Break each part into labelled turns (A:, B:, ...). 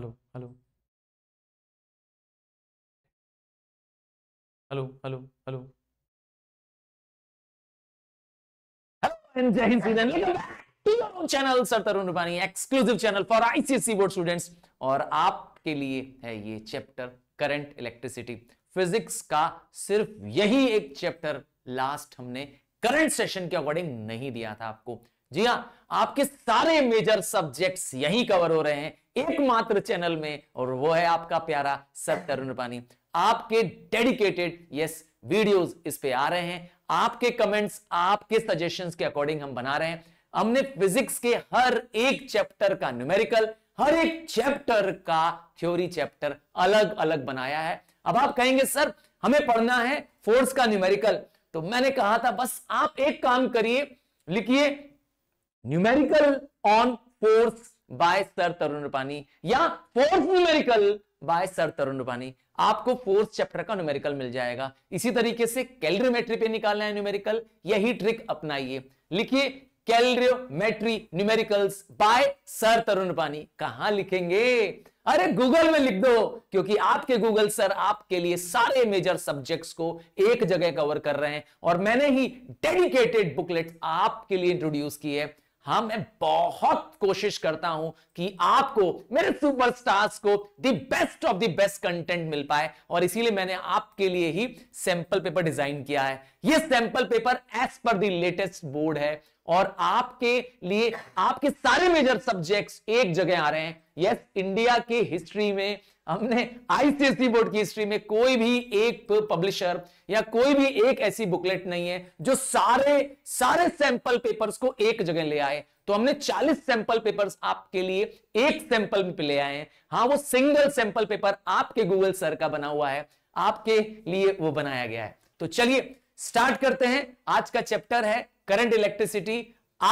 A: Hello hello hello hello hello hello जय हिंद सीधन channel sir Tarun Rupani exclusive channel for ICSC board students और आपके लिए है ये चैप्टर करंट इलेक्ट्रिसिटी फिजिक्स का सिर्फ यही एक चैप्टर लास्ट हमने करंट सेशन के अकॉर्डिंग नहीं दिया था आपको जी हाँ आपके सारे मेजर सब्जेक्ट्स यही कवर हो रहे हैं एकमात्र चैनल में और वो है आपका प्यारा सर तरुण पानी आपके डेडिकेटेड यस वीडियोस इस पे आ रहे हैं आपके कमेंट्स आपके सजेशंस के अकॉर्डिंग हम बना रहे हैं हमने फिजिक्स के हर एक चैप्टर का न्यूमेरिकल हर एक चैप्टर का थ्योरी चैप्टर अलग अलग बनाया है अब आप कहेंगे सर हमें पढ़ना है फोर्स का न्यूमेरिकल तो मैंने कहा था बस आप एक काम करिए लिखिए numerical on force by sir Tarun Rupani या fourth numerical by sir Tarun Rupani आपको फोर्थ चैप्टर का न्यूमेरिकल मिल जाएगा इसी तरीके से कैलरीमेट्री पे निकालना है न्यूमेरिकल यही ट्रिक अपनाइए लिखिए calorimetry numericals by sir Tarun Rupani कहा लिखेंगे अरे गूगल में लिख दो क्योंकि आपके गूगल सर आपके लिए सारे मेजर सब्जेक्ट्स को एक जगह कवर कर रहे हैं और मैंने ही डेडिकेटेड बुकलेट आपके लिए इंट्रोड्यूस की है हाँ मैं बहुत कोशिश करता हूं कि आपको मेरे सुपरस्टार्स को the best of the best content मिल पाए और इसीलिए मैंने आपके लिए ही सैंपल पेपर डिजाइन किया है ये sample paper as per the latest board है और आपके लिए आपके सारे मेजर सब्जेक्ट्स एक जगह आ रहे हैं यस इंडिया के हिस्ट्री में हमने आईसीएससी बोर्ड की हिस्ट्री में कोई भी एक पब्लिशर या कोई भी एक ऐसी बुकलेट नहीं है जो सारे सारे सैंपल पेपर्स को एक जगह ले आए तो हमने 40 सैंपल पेपर्स आपके लिए एक सैंपल में ले आए हैं हाँ वो सिंगल सैंपल पेपर आपके गूगल सर का बना हुआ है आपके लिए वो बनाया गया है तो चलिए स्टार्ट करते हैं आज का चैप्टर है करंट इलेक्ट्रिसिटी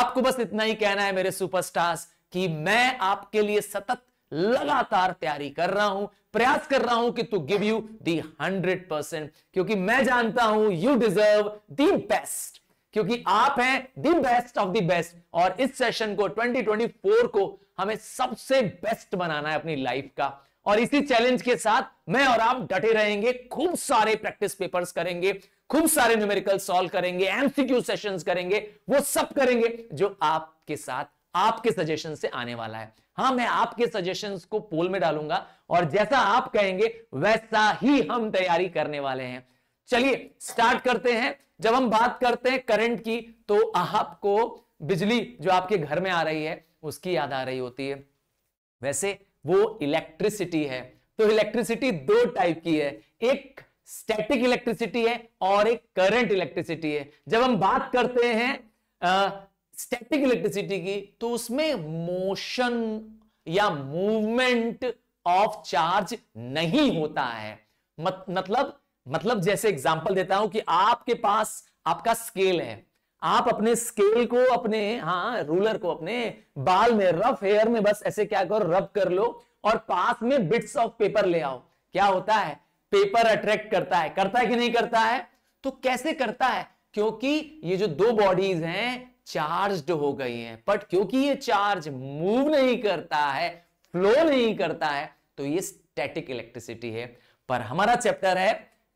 A: आपको बस इतना ही कहना है मेरे सुपरस्टार्स कि मैं आपके लिए सतत लगातार तैयारी कर रहा हूं प्रयास कर रहा हूं कि to give you the hundred percent क्योंकि मैं जानता हूं यू डिजर्व दी बेस्ट क्योंकि आप हैं the best of the best और इस सेशन को 2024 को हमें सबसे बेस्ट बनाना है अपनी लाइफ का और इसी चैलेंज के साथ मैं और आप डटे रहेंगे खूब सारे प्रैक्टिस पेपर्स करेंगे खूब सारे न्यूमेरिकल सॉल्व करेंगे एमसीक्यू सेशंस करेंगे वो सब करेंगे जो आपके साथ आपके सजेशन से आने वाला है हाँ मैं आपके सजेशन को पोल में डालूंगा और जैसा आप कहेंगे वैसा ही हम तैयारी करने वाले हैं चलिए स्टार्ट करते हैं जब हम बात करते हैं करंट की तो आपको बिजली जो आपके घर में आ रही है उसकी याद आ रही होती है वैसे वो इलेक्ट्रिसिटी है तो इलेक्ट्रिसिटी दो टाइप की है एक स्टैटिक इलेक्ट्रिसिटी है और एक करंट इलेक्ट्रिसिटी है जब हम बात करते हैं स्टैटिक इलेक्ट्रिसिटी की तो उसमें मोशन या मूवमेंट ऑफ चार्ज नहीं होता है मत, मतलब मतलब जैसे एग्जांपल देता हूं कि आपके पास आपका स्केल है आप अपने स्केल को अपने हाँ रूलर को अपने बाल में रफ हेयर में बस ऐसे क्या करो रब कर लो और पास में बिट्स ऑफ पेपर ले आओ क्या होता है पेपर अट्रैक्ट करता है करता है कि नहीं करता है तो कैसे करता है क्योंकि ये जो दो बॉडीज हैं चार्ज्ड हो गई हैं बट क्योंकि ये चार्ज मूव नहीं करता है फ्लो नहीं करता है तो ये स्टैटिक इलेक्ट्रिसिटी है पर हमारा चैप्टर है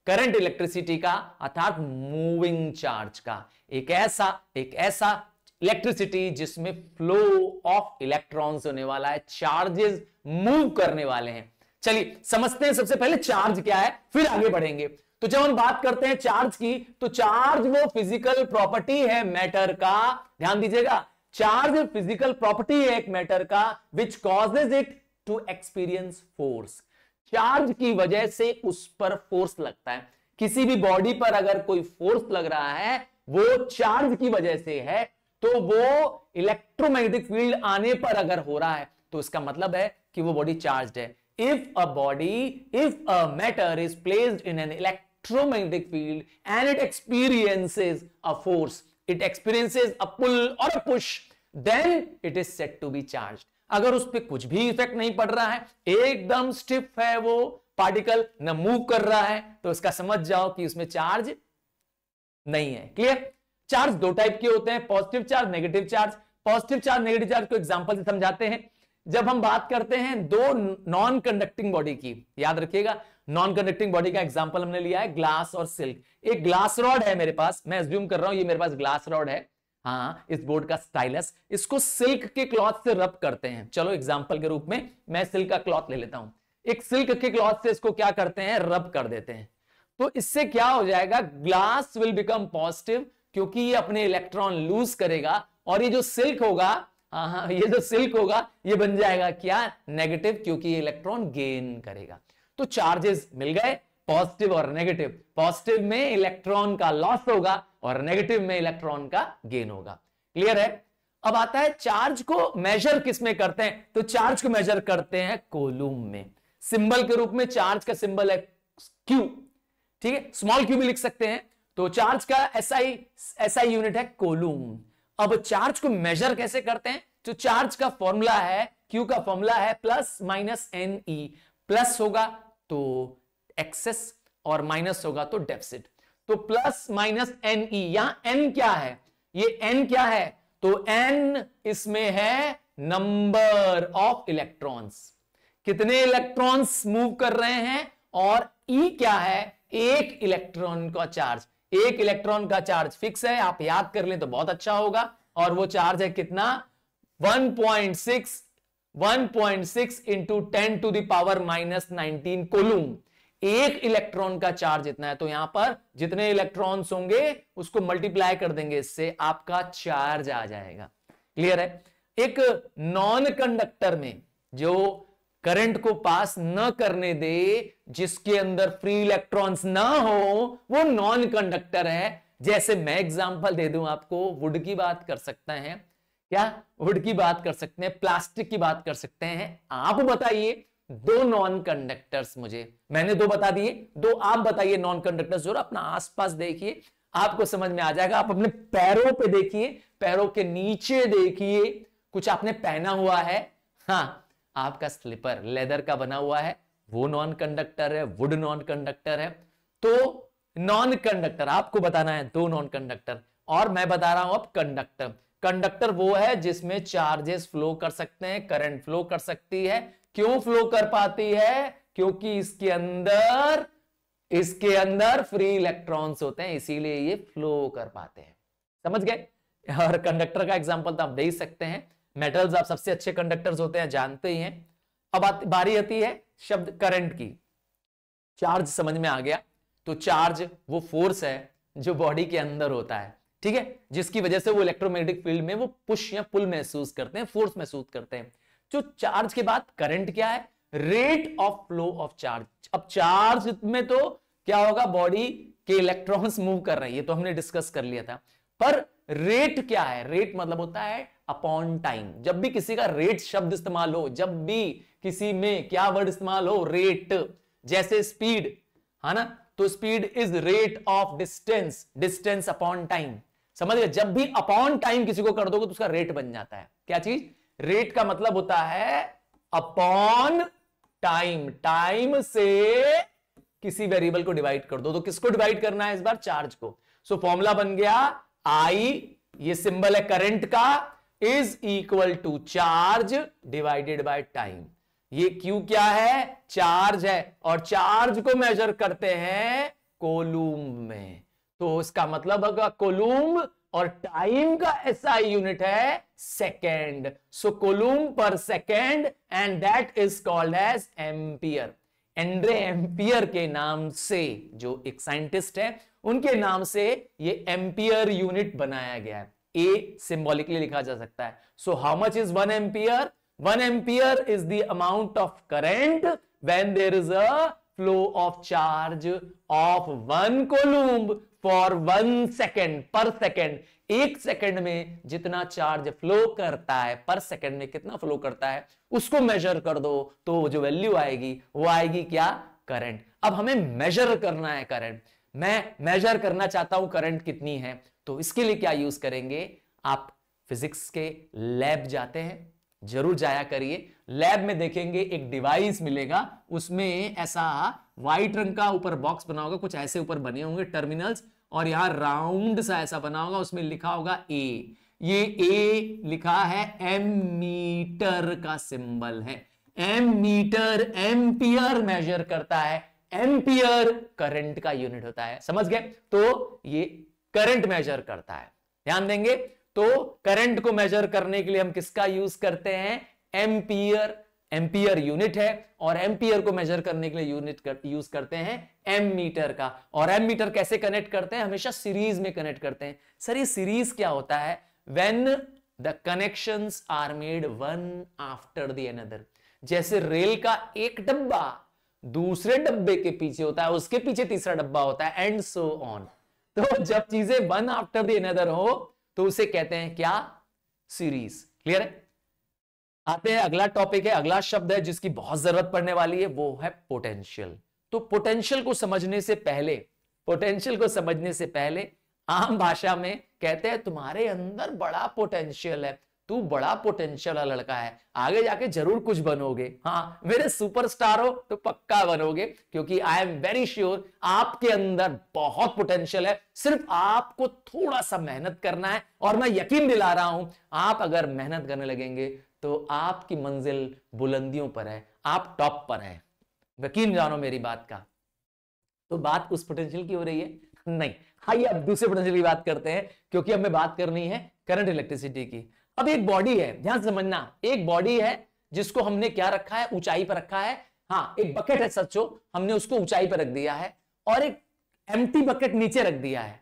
A: करंट इलेक्ट्रिसिटी का अर्थात मूविंग चार्ज का एक ऐसा एक ऐसा इलेक्ट्रिसिटी जिसमें फ्लो ऑफ इलेक्ट्रॉन्स होने वाला है चार्जेस मूव करने वाले हैं चलिए समझते हैं सबसे पहले चार्ज क्या है फिर आगे बढ़ेंगे तो जब हम बात करते हैं चार्ज की तो चार्ज वो फिजिकल प्रॉपर्टी है मैटर का ध्यान दीजिएगा चार्ज फिजिकल प्रॉपर्टी है एक मैटर का which causes it to experience force charge की वजह से उस पर फोर्स लगता है किसी भी बॉडी पर अगर कोई फोर्स लग रहा है वो चार्ज की वजह से है तो वो इलेक्ट्रोमैग्नेटिक फील्ड आने पर अगर हो रहा है तो इसका मतलब है कि वो बॉडी चार्ज है if a body if a matter is placed in an electro electromagnetic field and it experiences a force, it experiences a pull or a push, then it is said to be charged. अगर उस पर कुछ भी effect नहीं पड़ रहा है एकदम स्टिफ है वो पार्टिकल न मूव कर रहा है तो इसका समझ जाओ कि उसमें चार्ज नहीं है क्लियर चार्ज दो टाइप के होते हैं positive charge negative charge positive charge negative charge को एग्जांपल से समझाते हैं जब हम बात करते हैं दो नॉन कंडक्टिंग बॉडी की याद रखिएगा नॉन कंडक्टिंग बॉडी का एग्जाम्पल हमने लिया है ग्लास और सिल्क एक ग्लास रॉड है मेरे पास मैं एज्यूम कर रहा हूं ये मेरे पास ग्लास रॉड है हाँ इस बोर्ड का स्टाइलस इसको सिल्क के क्लॉथ से रब करते हैं चलो एग्जाम्पल के रूप में मैं सिल्क का क्लॉथ ले लेता हूं एक सिल्क के क्लॉथ से इसको क्या करते हैं रब कर देते हैं तो इससे क्या हो जाएगा ग्लास विल बिकम पॉजिटिव क्योंकि ये अपने इलेक्ट्रॉन लूज करेगा और ये जो सिल्क होगा हाँ, हाँ ये जो सिल्क होगा ये बन जाएगा क्या नेगेटिव क्योंकि ये इलेक्ट्रॉन गेन करेगा तो चार्जेस मिल गए पॉजिटिव और नेगेटिव पॉजिटिव में इलेक्ट्रॉन का लॉस होगा और नेगेटिव में इलेक्ट्रॉन का गेन होगा क्लियर है अब आता है चार्ज को मेजर किसमें करते हैं तो चार्ज को मेजर करते हैं कोलूम में सिंबल के रूप में चार्ज का सिंबल है क्यू ठीक है स्मॉल क्यू भी लिख सकते हैं तो चार्ज का एसआई एसआई यूनिट है कोलूम अब चार्ज को मेजर कैसे करते हैं तो चार्ज का फॉर्मूला है क्यू का फॉर्मूला है plus minus n e plus होगा तो एक्सेस और माइनस होगा तो डेफिसिट तो प्लस माइनस एन ई यहां एन क्या है ये एन क्या है तो एन इसमें है नंबर ऑफ इलेक्ट्रॉन्स कितने इलेक्ट्रॉन्स मूव कर रहे हैं और ई e क्या है एक इलेक्ट्रॉन का चार्ज एक इलेक्ट्रॉन का चार्ज फिक्स है आप याद कर लें तो बहुत अच्छा होगा और वो चार्ज है कितना 1.6 1.6 point six into ten to the power minus nineteen coulomb एक इलेक्ट्रॉन का चार्ज इतना है तो यहां पर जितने इलेक्ट्रॉन्स होंगे उसको मल्टीप्लाई कर देंगे इससे आपका चार्ज आ जाएगा क्लियर है एक नॉन कंडक्टर में जो करंट को पास न करने दे जिसके अंदर फ्री इलेक्ट्रॉन्स ना हो वो नॉन कंडक्टर है जैसे मैं एग्जांपल दे दूं आपको वुड की बात कर सकता है क्या वुड की बात कर सकते हैं प्लास्टिक की बात कर सकते हैं आप बताइए दो नॉन कंडक्टर्स मुझे मैंने दो बता दिए दो आप बताइए नॉन कंडक्टर्स जो अपना आसपास देखिए आपको समझ में आ जाएगा आप अपने पैरों पे देखिए पैरों के नीचे देखिए कुछ आपने पहना हुआ है हाँ आपका स्लीपर लेदर का बना हुआ है वो नॉन कंडक्टर है वुड नॉन कंडक्टर है तो नॉन कंडक्टर आपको बताना है दो नॉन कंडक्टर और मैं बता रहा हूं अब कंडक्टर कंडक्टर वो है जिसमें चार्जेस फ्लो कर सकते हैं करंट फ्लो कर सकती है क्यों फ्लो कर पाती है क्योंकि इसके अंदर इसके अंदर फ्री इलेक्ट्रॉन्स होते हैं इसीलिए ये फ्लो कर पाते हैं समझ गए और कंडक्टर का एग्जाम्पल तो आप दे ही सकते हैं मेटल्स आप सबसे अच्छे कंडक्टर्स होते हैं जानते ही हैं अब बारी आती है शब्द करंट की चार्ज समझ में आ गया तो चार्ज वो फोर्स है जो बॉडी के अंदर होता है ठीक है जिसकी वजह से वो इलेक्ट्रोमैग्नेटिक फील्ड में वो पुश या पुल महसूस करते हैं फोर्स महसूस करते हैं जो तो चार्ज के बाद करंट क्या है rate of flow of charge अब चार्ज में तो क्या होगा बॉडी के इलेक्ट्रॉन्स मूव कर रही है तो हमने डिस्कस कर लिया था पर रेट क्या है रेट मतलब होता है अपॉन टाइम जब भी किसी का रेट शब्द इस्तेमाल हो जब भी किसी में क्या वर्ड इस्तेमाल हो रेट जैसे स्पीड है हाँ ना तो speed is rate of distance distance upon time समझ गए जब भी अपॉन टाइम किसी को कर दोगे तो उसका रेट बन जाता है क्या चीज रेट का मतलब होता है अपॉन टाइम टाइम से किसी वेरिएबल को डिवाइड कर दो तो किसको डिवाइड करना है इस बार चार्ज को सो so, फॉर्मूला बन गया आई ये सिंबल है करंट का is equal to charge divided by time ये क्यू क्या है चार्ज है और चार्ज को मेजर करते हैं कोलूम में तो इसका मतलब होगा कोलूम और टाइम का ऐसा यूनिट है second so coulomb per second and that is called as ampere Andre Ampere के नाम से जो एक साइंटिस्ट है उनके नाम से ये एम्पियर यूनिट बनाया गया है ए सिंबॉलिकली लिखा जा सकता है so how much is one ampere one ampere is the amount of current when there is a flow of charge of one coulomb for one second per second एक second में जितना चार्ज फ्लो करता है पर second में कितना flow करता है उसको मेजर कर दो तो जो वैल्यू आएगी वो आएगी क्या करंट अब हमें मेजर करना है करंट मैं मेजर करना चाहता हूं करंट कितनी है तो इसके लिए क्या यूज करेंगे आप फिजिक्स के लैब जाते हैं जरूर जाया करिए लैब में देखेंगे एक डिवाइस मिलेगा उसमें ऐसा व्हाइट रंग का ऊपर बॉक्स बना होगा कुछ ऐसे ऊपर बने होंगे टर्मिनल्स और यहाँ राउंड सा ऐसा बना होगा उसमें लिखा होगा ए ये ए लिखा है एम मीटर का सिंबल है एम मीटर एम्पियर मेजर करता है एम्पियर करंट का यूनिट होता है समझ गए तो ये करंट मेजर करता है ध्यान देंगे तो करंट को मेजर करने के लिए हम किसका यूज करते हैं एम्पियर एम्पियर यूनिट है और एम्पियर को मेजर करने के लिए यूनिट कर, यूज करते हैं एम मीटर का और एम मीटर कैसे कनेक्ट करते हैं हमेशा सीरीज में कनेक्ट करते हैं सर ये सीरीज क्या होता है when the connection are made one after the another जैसे रेल का एक डब्बा दूसरे डब्बे के पीछे होता है उसके पीछे तीसरा डब्बा होता है एंड सो ऑन तो जब चीजें वन आफ्टर दी अनदर हो तो उसे कहते हैं क्या सीरीज क्लियर है आते हैं अगला टॉपिक है अगला शब्द है जिसकी बहुत जरूरत पड़ने वाली है वो है पोटेंशियल तो पोटेंशियल को समझने से पहले पोटेंशियल को समझने से पहले आम भाषा में कहते हैं तुम्हारे अंदर बड़ा पोटेंशियल है तू बड़ा पोटेंशियल वाला लड़का है आगे जाके जरूर कुछ बनोगे हाँ मेरे सुपरस्टार हो तो पक्का बनोगे क्योंकि आई एम वेरी श्योर आपके अंदर बहुत पोटेंशियल है सिर्फ आपको थोड़ा सा मेहनत करना है और मैं यकीन दिला रहा हूं आप अगर मेहनत करने लगेंगे तो आपकी मंजिल बुलंदियों पर है आप टॉप पर है यकीन जानो मेरी बात का तो बात उस पोटेंशियल की हो रही है नहीं हाँ ये अब दूसरे पोटेंशियल की बात करते हैं क्योंकि हमें बात करनी है करंट इलेक्ट्रिसिटी की अब एक बॉडी है ध्यान समझना एक बॉडी है जिसको हमने क्या रखा है ऊंचाई पर रखा है हाँ एक बकेट है सचो हमने उसको ऊंचाई पर रख दिया है और एक एम्प्टी बकेट नीचे रख दिया है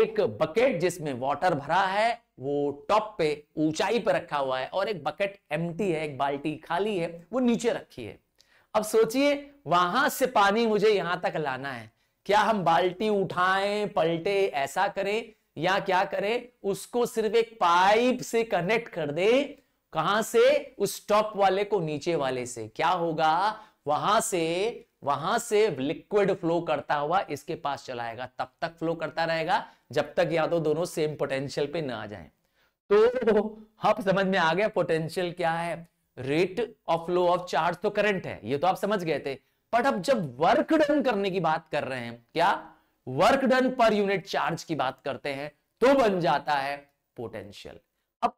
A: एक बकेट जिसमें वाटर भरा है वो टॉप पे ऊंचाई पर रखा हुआ है और एक बकेट एम्प्टी है एक बाल्टी खाली है वो नीचे रखी है अब सोचिए वहां से पानी मुझे यहां तक लाना है क्या हम बाल्टी उठाएं पलटे ऐसा करें या क्या करे उसको सिर्फ एक पाइप से कनेक्ट कर दे कहां से उस टॉप वाले को नीचे वाले से क्या होगा वहां से वहां से लिक्विड फ्लो करता हुआ इसके पास चलाएगा तब तक फ्लो करता रहेगा जब तक या तो दोनों सेम पोटेंशियल पे ना आ जाए तो आप समझ में आ गया पोटेंशियल क्या है rate of flow of charge तो करंट है ये तो आप समझ गए थे बट अब जब वर्क डन करने की बात कर रहे हैं क्या work done per unit charge की बात करते हैं तो बन जाता है पोटेंशियल अब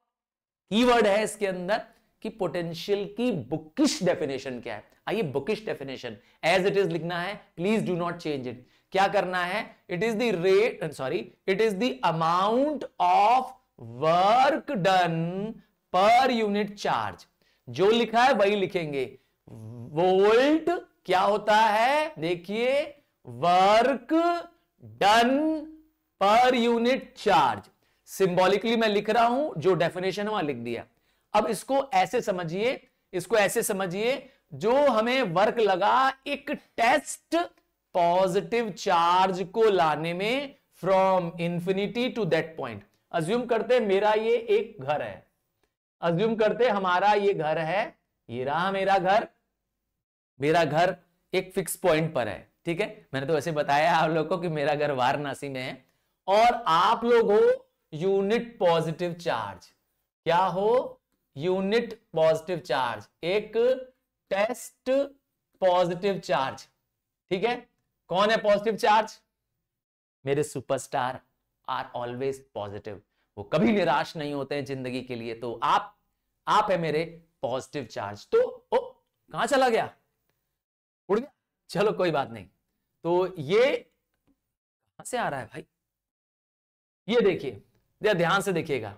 A: कीवर्ड है इसके अंदर कि पोटेंशियल की बुकिश डेफिनेशन क्या है आइए bookish definition as it is लिखना है please do not change it क्या करना है it is the rate sorry it is the amount of work done per unit charge जो लिखा है वही लिखेंगे वोल्ट क्या होता है देखिए work done per unit charge symbolically मैं लिख रहा हूं जो डेफिनेशन है वहां लिख दिया अब इसको ऐसे समझिए इसको ऐसे समझिए जो हमें वर्क लगा एक टेस्ट पॉजिटिव चार्ज को लाने में from infinity to that point assume करते मेरा ये एक घर है अज्यूम करते हमारा ये घर है ये रहा मेरा घर मेरा घर एक फिक्स पॉइंट पर है ठीक है मैंने तो वैसे बताया आप लोग को कि मेरा घर वाराणसी में है और आप लोग हो यूनिट पॉजिटिव चार्ज क्या हो यूनिट पॉजिटिव चार्ज एक टेस्ट पॉजिटिव चार्ज ठीक है कौन है पॉजिटिव चार्ज मेरे सुपरस्टार आर ऑलवेज पॉजिटिव वो कभी निराश नहीं होते हैं जिंदगी के लिए तो आप आप है मेरे पॉजिटिव चार्ज तो ओ कहां चला गया उड़ गया चलो कोई बात नहीं तो ये कहां से आ रहा है भाई ये देखिए ध्यान से देखिएगा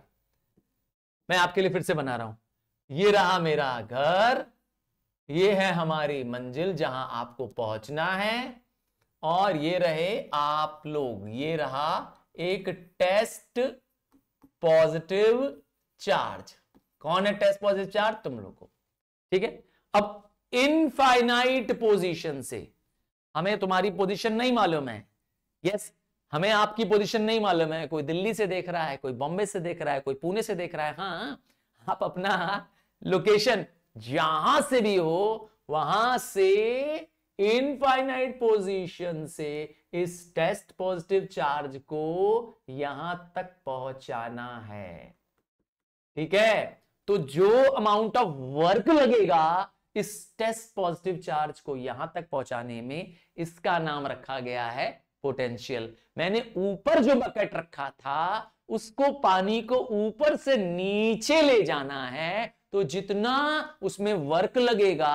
A: मैं आपके लिए फिर से बना रहा हूं ये रहा मेरा घर ये है हमारी मंजिल जहां आपको पहुंचना है और ये रहे आप लोग ये रहा एक टेस्ट पॉजिटिव चार्ज कौन है टेस्ट पॉजिटिव चार्ज तुम लोग को ठीक है अब इनफाइनाइट पोजीशन से हमें तुम्हारी पोजीशन नहीं मालूम है यस हमें आपकी पोजीशन नहीं मालूम है कोई दिल्ली से देख रहा है कोई बॉम्बे से देख रहा है कोई पुणे से देख रहा है हाँ आप अपना लोकेशन जहां से भी हो वहां से इनफाइनाइट पोजीशन से इस टेस्ट पॉजिटिव चार्ज को यहां तक पहुंचाना है ठीक है तो जो अमाउंट ऑफ वर्क लगेगा इस टेस्ट पॉजिटिव चार्ज को यहां तक पहुंचाने में इसका नाम रखा गया है पोटेंशियल मैंने ऊपर जो बकेट रखा था उसको पानी को ऊपर से नीचे ले जाना है तो जितना उसमें वर्क लगेगा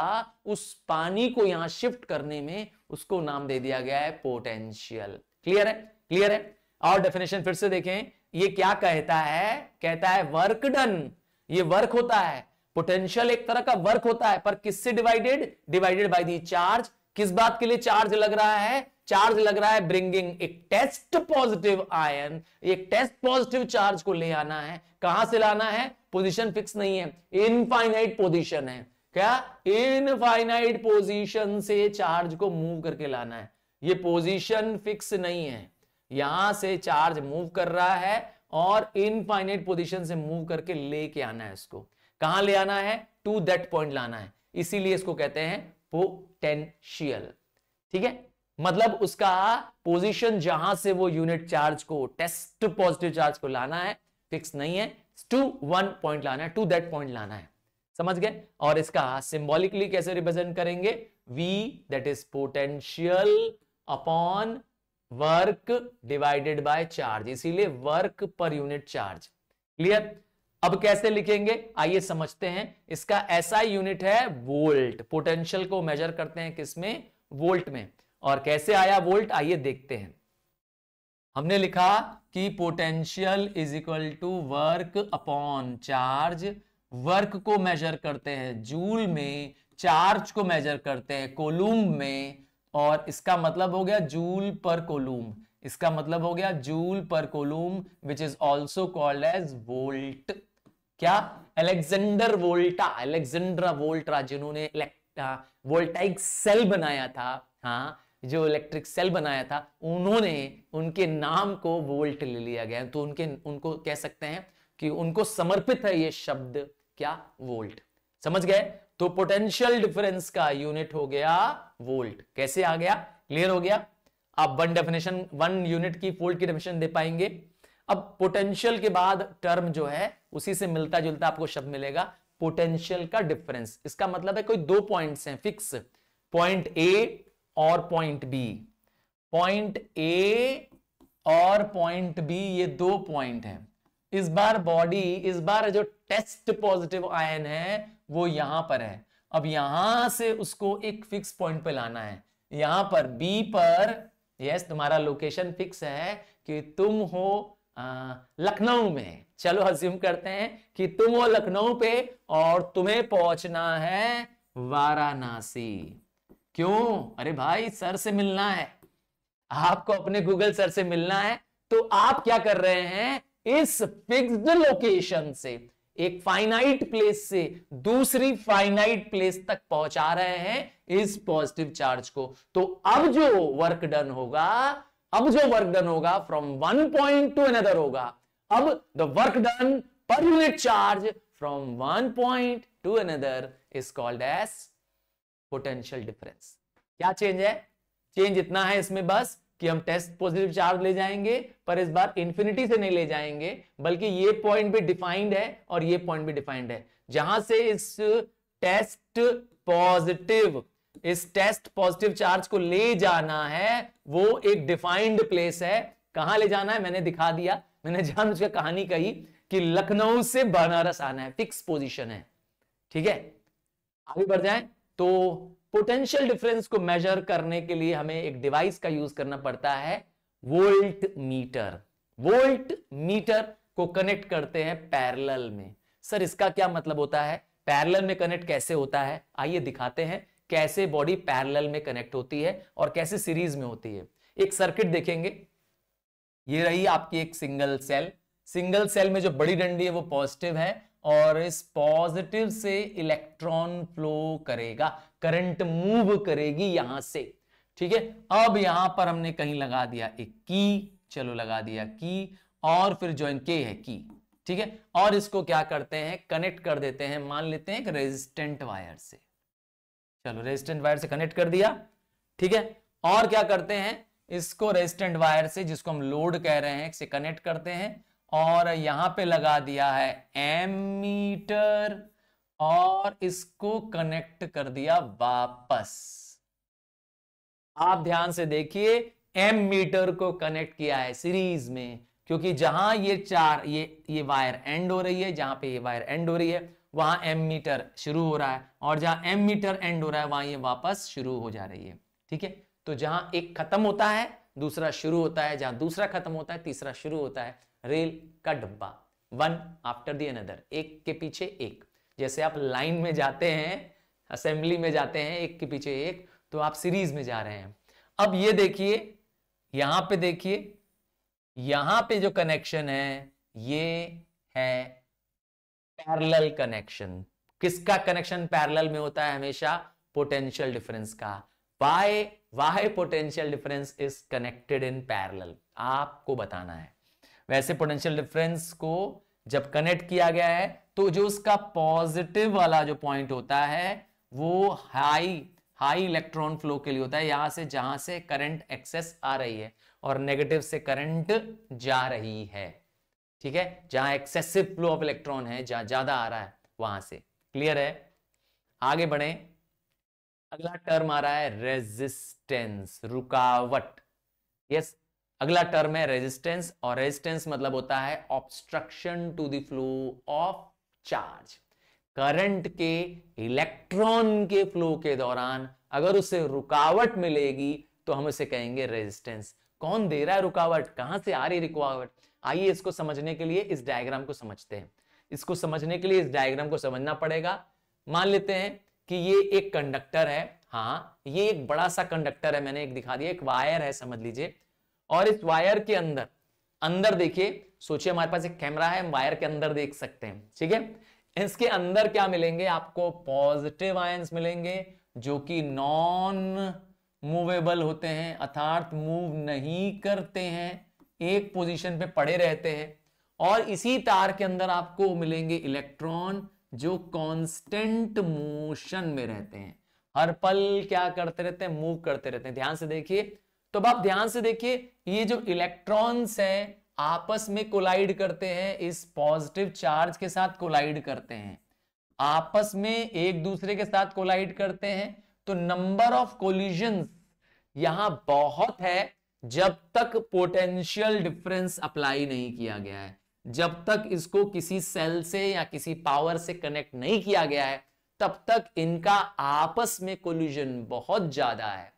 A: उस पानी को यहां शिफ्ट करने में उसको नाम दे दिया गया है पोटेंशियल क्लियर है क्लियर है और डेफिनेशन फिर से देखें ये क्या कहता है कहता है वर्क डन ये वर्क होता है पोटेंशियल एक तरह का वर्क होता है पर किससे divided divided by the charge किस बात के लिए चार्ज लग रहा है चार्ज लग रहा है ब्रिंगिंग एक टेस्ट पॉजिटिव आयन एक टेस्ट पॉजिटिव चार्ज को ले आना है कहां से लाना है पोजीशन फिक्स नहीं है इनफाइनाइट पोजीशन है क्या इनफाइनाइट पोजीशन से चार्ज को मूव करके लाना है ये पोजीशन फिक्स नहीं है यहां से चार्ज मूव कर रहा है और इनफाइनाइट पोजिशन से मूव करके लेके आना है इसको कहां ले आना है टू दैट पॉइंट लाना है इसीलिए इसको कहते हैं पोटेंशियल ठीक है मतलब उसका पोजीशन जहां से वो यूनिट चार्ज को टेस्ट पॉजिटिव चार्ज को लाना है फिक्स नहीं है टू वन पॉइंट लाना है टू दैट पॉइंट लाना है समझ गए और इसका सिंबॉलिकली कैसे रिप्रेजेंट करेंगे we that is potential upon work divided by charge इसीलिए work per unit charge clear अब कैसे लिखेंगे आइए समझते हैं इसका ऐसा यूनिट है वोल्ट पोटेंशियल को मेजर करते हैं किसमें वोल्ट में और कैसे आया वोल्ट आइए देखते हैं हमने लिखा कि potential is equal to work upon charge work को मेजर करते हैं जूल में चार्ज को मेजर करते हैं कोलूम में और इसका मतलब हो गया जूल पर कोलूम इसका मतलब हो गया joule per coulomb which is also called as volt क्या अलेक्जेंडर वोल्टा अलेक्जेंड्रा वोल्ट्रा जिन्होंने वोल्टाइक सेल बनाया था हाँ जो इलेक्ट्रिक सेल बनाया था उन्होंने उनके नाम को वोल्ट ले लिया गया तो उनके उनको कह सकते हैं कि उनको समर्पित है ये शब्द क्या वोल्ट समझ गए तो पोटेंशियल डिफरेंस का यूनिट हो गया वोल्ट कैसे आ गया क्लियर हो गया आप वन डेफिनेशन वन यूनिट की वोल्ट की डेफिनेशन दे पाएंगे अब पोटेंशियल के बाद टर्म जो है उसी से मिलता जुलता आपको शब्द मिलेगा पोटेंशियल का डिफरेंस इसका मतलब है कोई दो पॉइंट्स हैं फिक्स पॉइंट ए और पॉइंट बी पॉइंट ए और पॉइंट बी ये दो पॉइंट हैं इस बार बॉडी इस बार जो टेस्ट पॉजिटिव आयन है वो यहां पर है अब यहां से उसको एक फिक्स पॉइंट पे लाना है यहां पर बी पर यस तुम्हारा लोकेशन फिक्स है कि तुम हो लखनऊ में चलो अज्यूम करते हैं कि तुम हो लखनऊ पे और तुम्हें पहुंचना है वाराणसी क्यों अरे भाई सर से मिलना है आपको अपने गूगल सर से मिलना है तो आप क्या कर रहे हैं इस फिक्स्ड लोकेशन से एक फाइनाइट प्लेस से दूसरी फाइनाइट प्लेस तक पहुंचा रहे हैं इस पॉजिटिव चार्ज को तो अब जो वर्क डन होगा अब जो वर्क डन होगा from one point to another होगा अब the work done per unit charge from one point to another is called as potential difference क्या चेंज है चेंज इतना है इसमें बस कि हम टेस्ट पॉजिटिव चार्ज ले जाएंगे पर इस बार इंफिनिटी से नहीं ले जाएंगे बल्कि ये पॉइंट भी डिफाइंड है और ये पॉइंट भी डिफाइंड है जहां से इस टेस्ट पॉजिटिव इस टेस्ट पॉजिटिव चार्ज को ले जाना है वो एक डिफाइंड प्लेस है कहां ले जाना है मैंने दिखा दिया मैंने जान उसका कहानी कही कि लखनऊ से बनारस आना है फिक्स पोजिशन है ठीक है आगे बढ़ जाए तो पोटेंशियल डिफरेंस को मेजर करने के लिए हमें एक डिवाइस का यूज करना पड़ता है वोल्ट मीटर वोल्ट मीटर को कनेक्ट करते हैं पैरेलल में सर इसका क्या मतलब होता है पैरेलल में कनेक्ट कैसे होता है आइए दिखाते हैं कैसे बॉडी पैरेलल में कनेक्ट होती है और कैसे सीरीज में होती है एक सर्किट देखेंगे ये रही आपकी एक सिंगल सेल सिंगल सेल में जो बड़ी डंडी है वो पॉजिटिव है और इस पॉजिटिव से इलेक्ट्रॉन फ्लो करेगा करंट मूव करेगी यहां से ठीक है अब यहां पर हमने कहीं लगा दिया एक की चलो लगा दिया की और फिर ज्वाइन के है की ठीक है और इसको क्या करते हैं कनेक्ट कर देते हैं मान लेते हैं एक रेजिस्टेंट वायर से चलो रेजिस्टेंट वायर से कनेक्ट कर दिया ठीक है और क्या करते हैं इसको रेजिस्टेंट वायर से जिसको हम लोड कह रहे हैं से कनेक्ट करते हैं और यहां पे लगा दिया है एमीटर और इसको कनेक्ट कर दिया वापस आप ध्यान से देखिए एम मीटर को कनेक्ट किया है सीरीज में क्योंकि जहां ये चार ये ये वायर एंड हो रही है जहां पे ये वायर एंड हो रही है वहां एम मीटर शुरू हो रहा है और जहां एम मीटर एंड हो रहा है वहां ये वापस शुरू हो जा रही है ठीक है तो जहां एक खत्म होता है दूसरा शुरू होता है जहां दूसरा खत्म होता है तीसरा शुरू होता है रेल का डब्बा वन आफ्टर दी अनदर एक के पीछे एक जैसे आप लाइन में जाते हैं असेंबली में जाते हैं एक के पीछे एक तो आप सीरीज में जा रहे हैं अब ये देखिए यहां पे देखिए यहां पे जो कनेक्शन है ये है पैरेलल कनेक्शन किसका कनेक्शन पैरेलल में होता है हमेशा पोटेंशियल डिफरेंस का why why potential difference is connected in parallel आपको बताना है वैसे पोटेंशियल डिफरेंस को जब कनेक्ट किया गया है तो जो उसका पॉजिटिव वाला जो पॉइंट होता है वो हाई हाई इलेक्ट्रॉन फ्लो के लिए होता है यहां से जहां से करंट एक्सेस आ रही है और नेगेटिव से करंट जा रही है ठीक है जहां एक्सेसिव फ्लो ऑफ इलेक्ट्रॉन है जहां ज्यादा आ रहा है वहां से क्लियर है आगे बढ़े अगला टर्म आ रहा है रेजिस्टेंस रुकावट यस अगला टर्म है रेजिस्टेंस और रेजिस्टेंस मतलब होता है obstruction to the flow of charge current के इलेक्ट्रॉन के फ्लो के दौरान अगर उसे रुकावट मिलेगी तो हम उसे कहेंगे रेजिस्टेंस कौन दे रहा है रुकावट कहां से आ रही रुकावट आइए इसको समझने के लिए इस डायग्राम को समझते हैं इसको समझने के लिए इस डायग्राम को समझना पड़ेगा मान लेते हैं कि ये एक कंडक्टर है हाँ ये एक बड़ा सा कंडक्टर है मैंने एक दिखा दिया एक वायर है समझ लीजिए और इस वायर के अंदर अंदर देखिए सोचिए हमारे पास एक कैमरा है हम वायर के अंदर देख सकते हैं ठीक है इसके अंदर क्या मिलेंगे आपको पॉजिटिव आयंस मिलेंगे जो कि नॉन मूवेबल होते हैं अर्थात मूव नहीं करते हैं एक पोजीशन पे पड़े रहते हैं और इसी तार के अंदर आपको मिलेंगे इलेक्ट्रॉन जो कांस्टेंट मोशन में रहते हैं हर पल क्या करते रहते हैं मूव करते रहते हैं ध्यान से देखिए तो अब आप ध्यान से देखिए ये जो इलेक्ट्रॉन्स हैं आपस में कोलाइड करते हैं इस पॉजिटिव चार्ज के साथ कोलाइड करते हैं आपस में एक दूसरे के साथ कोलाइड करते हैं तो नंबर ऑफ कोलिजन यहां बहुत है जब तक पोटेंशियल डिफरेंस अप्लाई नहीं किया गया है जब तक इसको किसी सेल से या किसी पावर से कनेक्ट नहीं किया गया है तब तक इनका आपस में कोल्यूजन बहुत ज्यादा है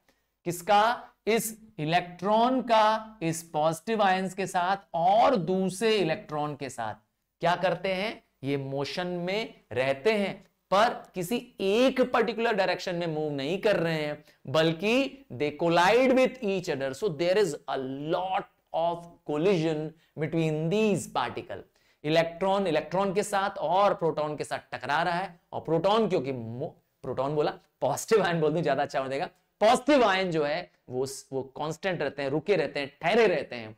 A: किसका इस इलेक्ट्रॉन का इस पॉजिटिव आयंस के साथ और दूसरे इलेक्ट्रॉन के साथ क्या करते हैं ये मोशन में रहते हैं पर किसी एक पर्टिकुलर डायरेक्शन में मूव नहीं कर रहे हैं बल्कि they collide with each other so there is a lot of collision between these particle electron electron के साथ और प्रोटॉन के साथ टकरा रहा है और प्रोटॉन क्योंकि प्रोटॉन बोला पॉजिटिव आयन बोल ज्यादा अच्छा हो जाएगा पॉजिटिव आयन जो है वो वो कांस्टेंट रहते हैं रुके रहते हैं ठहरे रहते हैं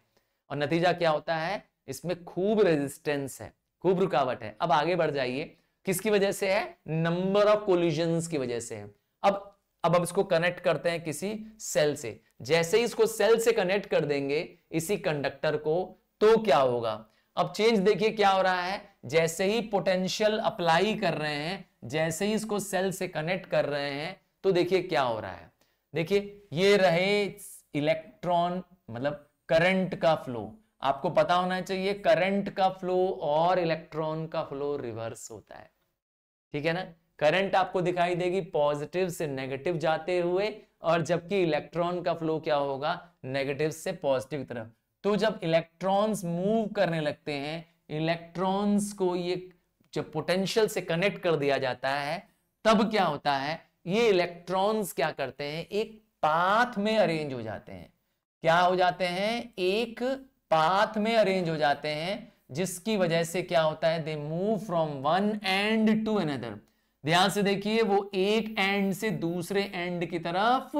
A: और नतीजा क्या होता है इसमें खूब रेजिस्टेंस है खूब रुकावट है अब आगे बढ़ जाइए किसकी वजह से है नंबर ऑफ कोल्यूजन की वजह से है अब अब हम इसको कनेक्ट करते हैं किसी सेल से जैसे ही इसको सेल से कनेक्ट कर देंगे इसी कंडक्टर को तो क्या होगा अब चेंज देखिए क्या हो रहा है जैसे ही पोटेंशियल अप्लाई कर रहे हैं जैसे ही इसको सेल से कनेक्ट कर रहे हैं तो देखिए क्या हो रहा है देखिए ये रहे इलेक्ट्रॉन मतलब करंट का फ्लो आपको पता होना चाहिए करंट का फ्लो और इलेक्ट्रॉन का फ्लो रिवर्स होता है ठीक है ना करंट आपको दिखाई देगी पॉजिटिव से नेगेटिव जाते हुए और जबकि इलेक्ट्रॉन का फ्लो क्या होगा नेगेटिव से पॉजिटिव तरफ तो जब इलेक्ट्रॉन्स मूव करने लगते हैं इलेक्ट्रॉन्स को ये जब पोटेंशियल से कनेक्ट कर दिया जाता है तब क्या होता है ये इलेक्ट्रॉन्स क्या करते हैं एक पाथ में अरेंज हो जाते हैं क्या हो जाते हैं एक पाथ में अरेंज हो जाते हैं जिसकी वजह से क्या होता है they move from one end to another ध्यान से देखिए वो एक एंड से दूसरे एंड की तरफ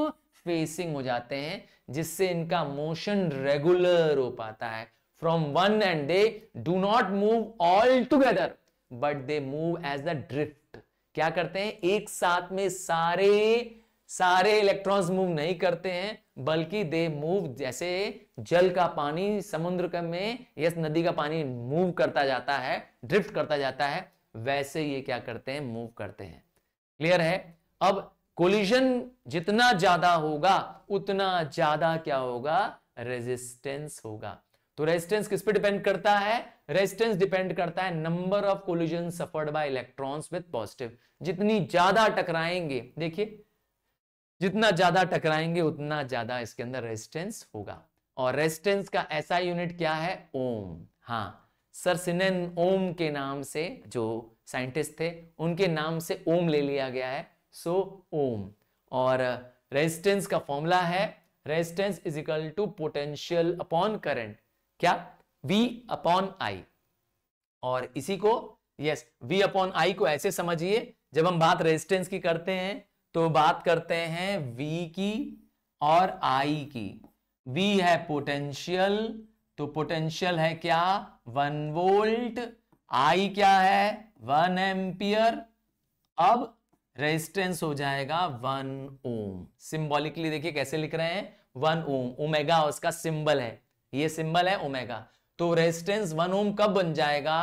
A: फेसिंग हो जाते हैं जिससे इनका मोशन रेगुलर हो पाता है from one end they do not move all together but they move as the drift क्या करते हैं एक साथ में सारे सारे इलेक्ट्रॉन्स मूव नहीं करते हैं बल्कि दे मूव जैसे जल का पानी समुद्र में यस नदी का पानी मूव करता जाता है ड्रिफ्ट करता जाता है वैसे ये क्या करते हैं मूव करते हैं क्लियर है अब कोलिजन जितना ज्यादा होगा उतना ज्यादा क्या होगा रेजिस्टेंस होगा तो रेजिस्टेंस किस पे डिपेंड करता है रेजिस्टेंस डिपेंड करता है number of collision suffered by electrons with positive जितनी ज्यादा टकराएंगे देखिए जितना ज्यादा टकराएंगे उतना ज्यादा इसके अंदर रेजिस्टेंस होगा और रेजिस्टेंस का ऐसा यूनिट क्या है ओम हाँ सर सिनेन ओम के नाम से जो साइंटिस्ट थे उनके नाम से ओम ले लिया गया है सो ओम और रेजिस्टेंस का फॉर्मूला है resistance is equal to potential upon current क्या वी अपॉन आई और इसी को यस वी अपॉन आई को ऐसे समझिए जब हम बात रेजिस्टेंस की करते हैं तो बात करते हैं V की और I की V है पोटेंशियल तो पोटेंशियल है क्या वन वोल्ट I क्या है वन एम्पियर अब रेजिस्टेंस हो जाएगा वन ओम सिंबॉलिकली देखिए कैसे लिख रहे हैं वन ओम ओमेगा उसका सिंबल है ये सिंबल है ओमेगा तो रेजिस्टेंस वन ओम कब बन जाएगा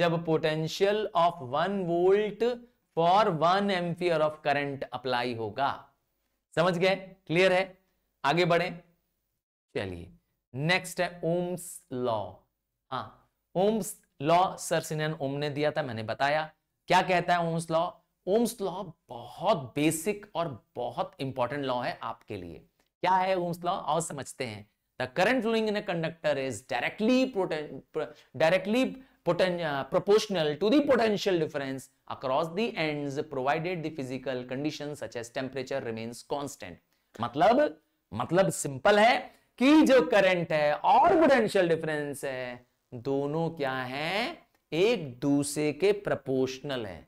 A: जब potential of one volt for one ampere of current apply होगा समझ गए क्लियर है आगे बढ़े चलिए नेक्स्ट है ओम्स लॉ हाँ Ohm's law sir Simon Ohm ने दिया था मैंने बताया क्या कहता है ओम्स लॉ ओम्स लॉ बहुत बेसिक और बहुत इंपॉर्टेंट लॉ है आपके लिए क्या है ओम्स लॉ और समझते हैं the current flowing in a conductor is directly directly proportional to the potential difference across the ends provided the physical conditions such as temperature remains constant मतलब मतलब सिंपल है कि जो करंट है और पोटेंशियल डिफरेंस है दोनों क्या है एक दूसरे के प्रपोर्शनल है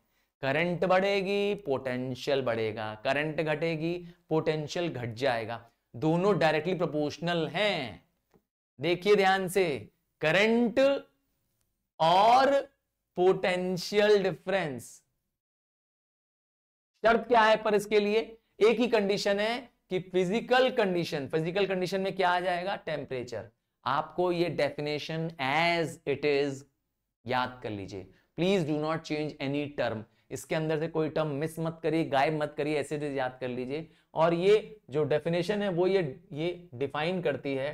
A: करंट बढ़ेगी पोटेंशियल बढ़ेगा करंट घटेगी पोटेंशियल घट जाएगा दोनों डायरेक्टली प्रोपोर्शनल हैं देखिए ध्यान से करंट और पोटेंशियल डिफरेंस शर्त क्या है पर इसके लिए एक ही कंडीशन है कि फिजिकल कंडीशन फिजिकल कंडीशन में क्या आ जाएगा टेम्परेचर आपको ये डेफिनेशन एज इट इज याद कर लीजिए please do not change any term इसके अंदर से कोई टर्म मिस मत करिए गायब मत करिए ऐसे याद कर लीजिए और ये जो डेफिनेशन है वो ये ये डिफाइन करती है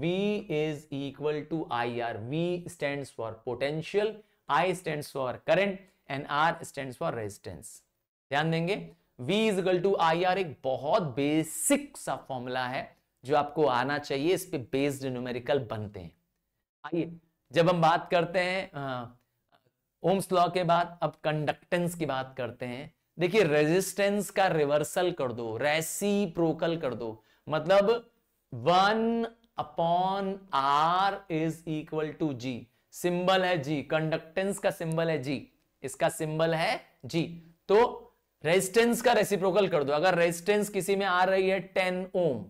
A: V is equal to IR. V stands for potential, I stands for current and R stands for resistance. ध्यान देंगे V is equal to IR एक बहुत बेसिक सा फॉर्मूला है जो आपको आना चाहिए इस पे बेस्ड न्यूमेरिकल बनते हैं आइए जब हम बात करते हैं ओम्स लॉ के बाद अब कंडक्टेंस की बात करते हैं देखिए रेजिस्टेंस का रिवर्सल कर दो रेसी कर दो मतलब one upon R is equal to G symbol है जी कंडक्टेंस का सिंबल है जी इसका सिंबल है जी तो रेजिस्टेंस का रेसिप्रोकल कर दो अगर रेजिस्टेंस किसी में आ रही है टेन ओम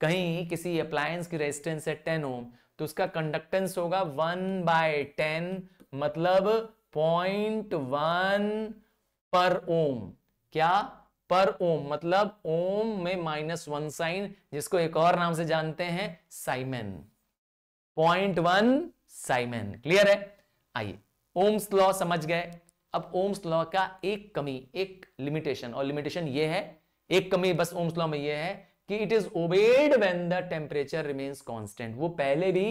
A: कहीं किसी अप्लायंस की रेजिस्टेंस है टेन ओम तो उसका कंडक्टेंस होगा वन बाय टेन मतलब पॉइंट वन पर ओम क्या पर ओम मतलब ओम में माइनस वन साइन जिसको एक और नाम से जानते हैं siemens point one siemens clear है आइए ओम्स लॉ समझ गए अब ओम्स लॉ का एक कमी एक लिमिटेशन और लिमिटेशन ये है एक कमी बस ओम्स लॉ में ये है कि it is obeyed when the temperature remains constant वो पहले भी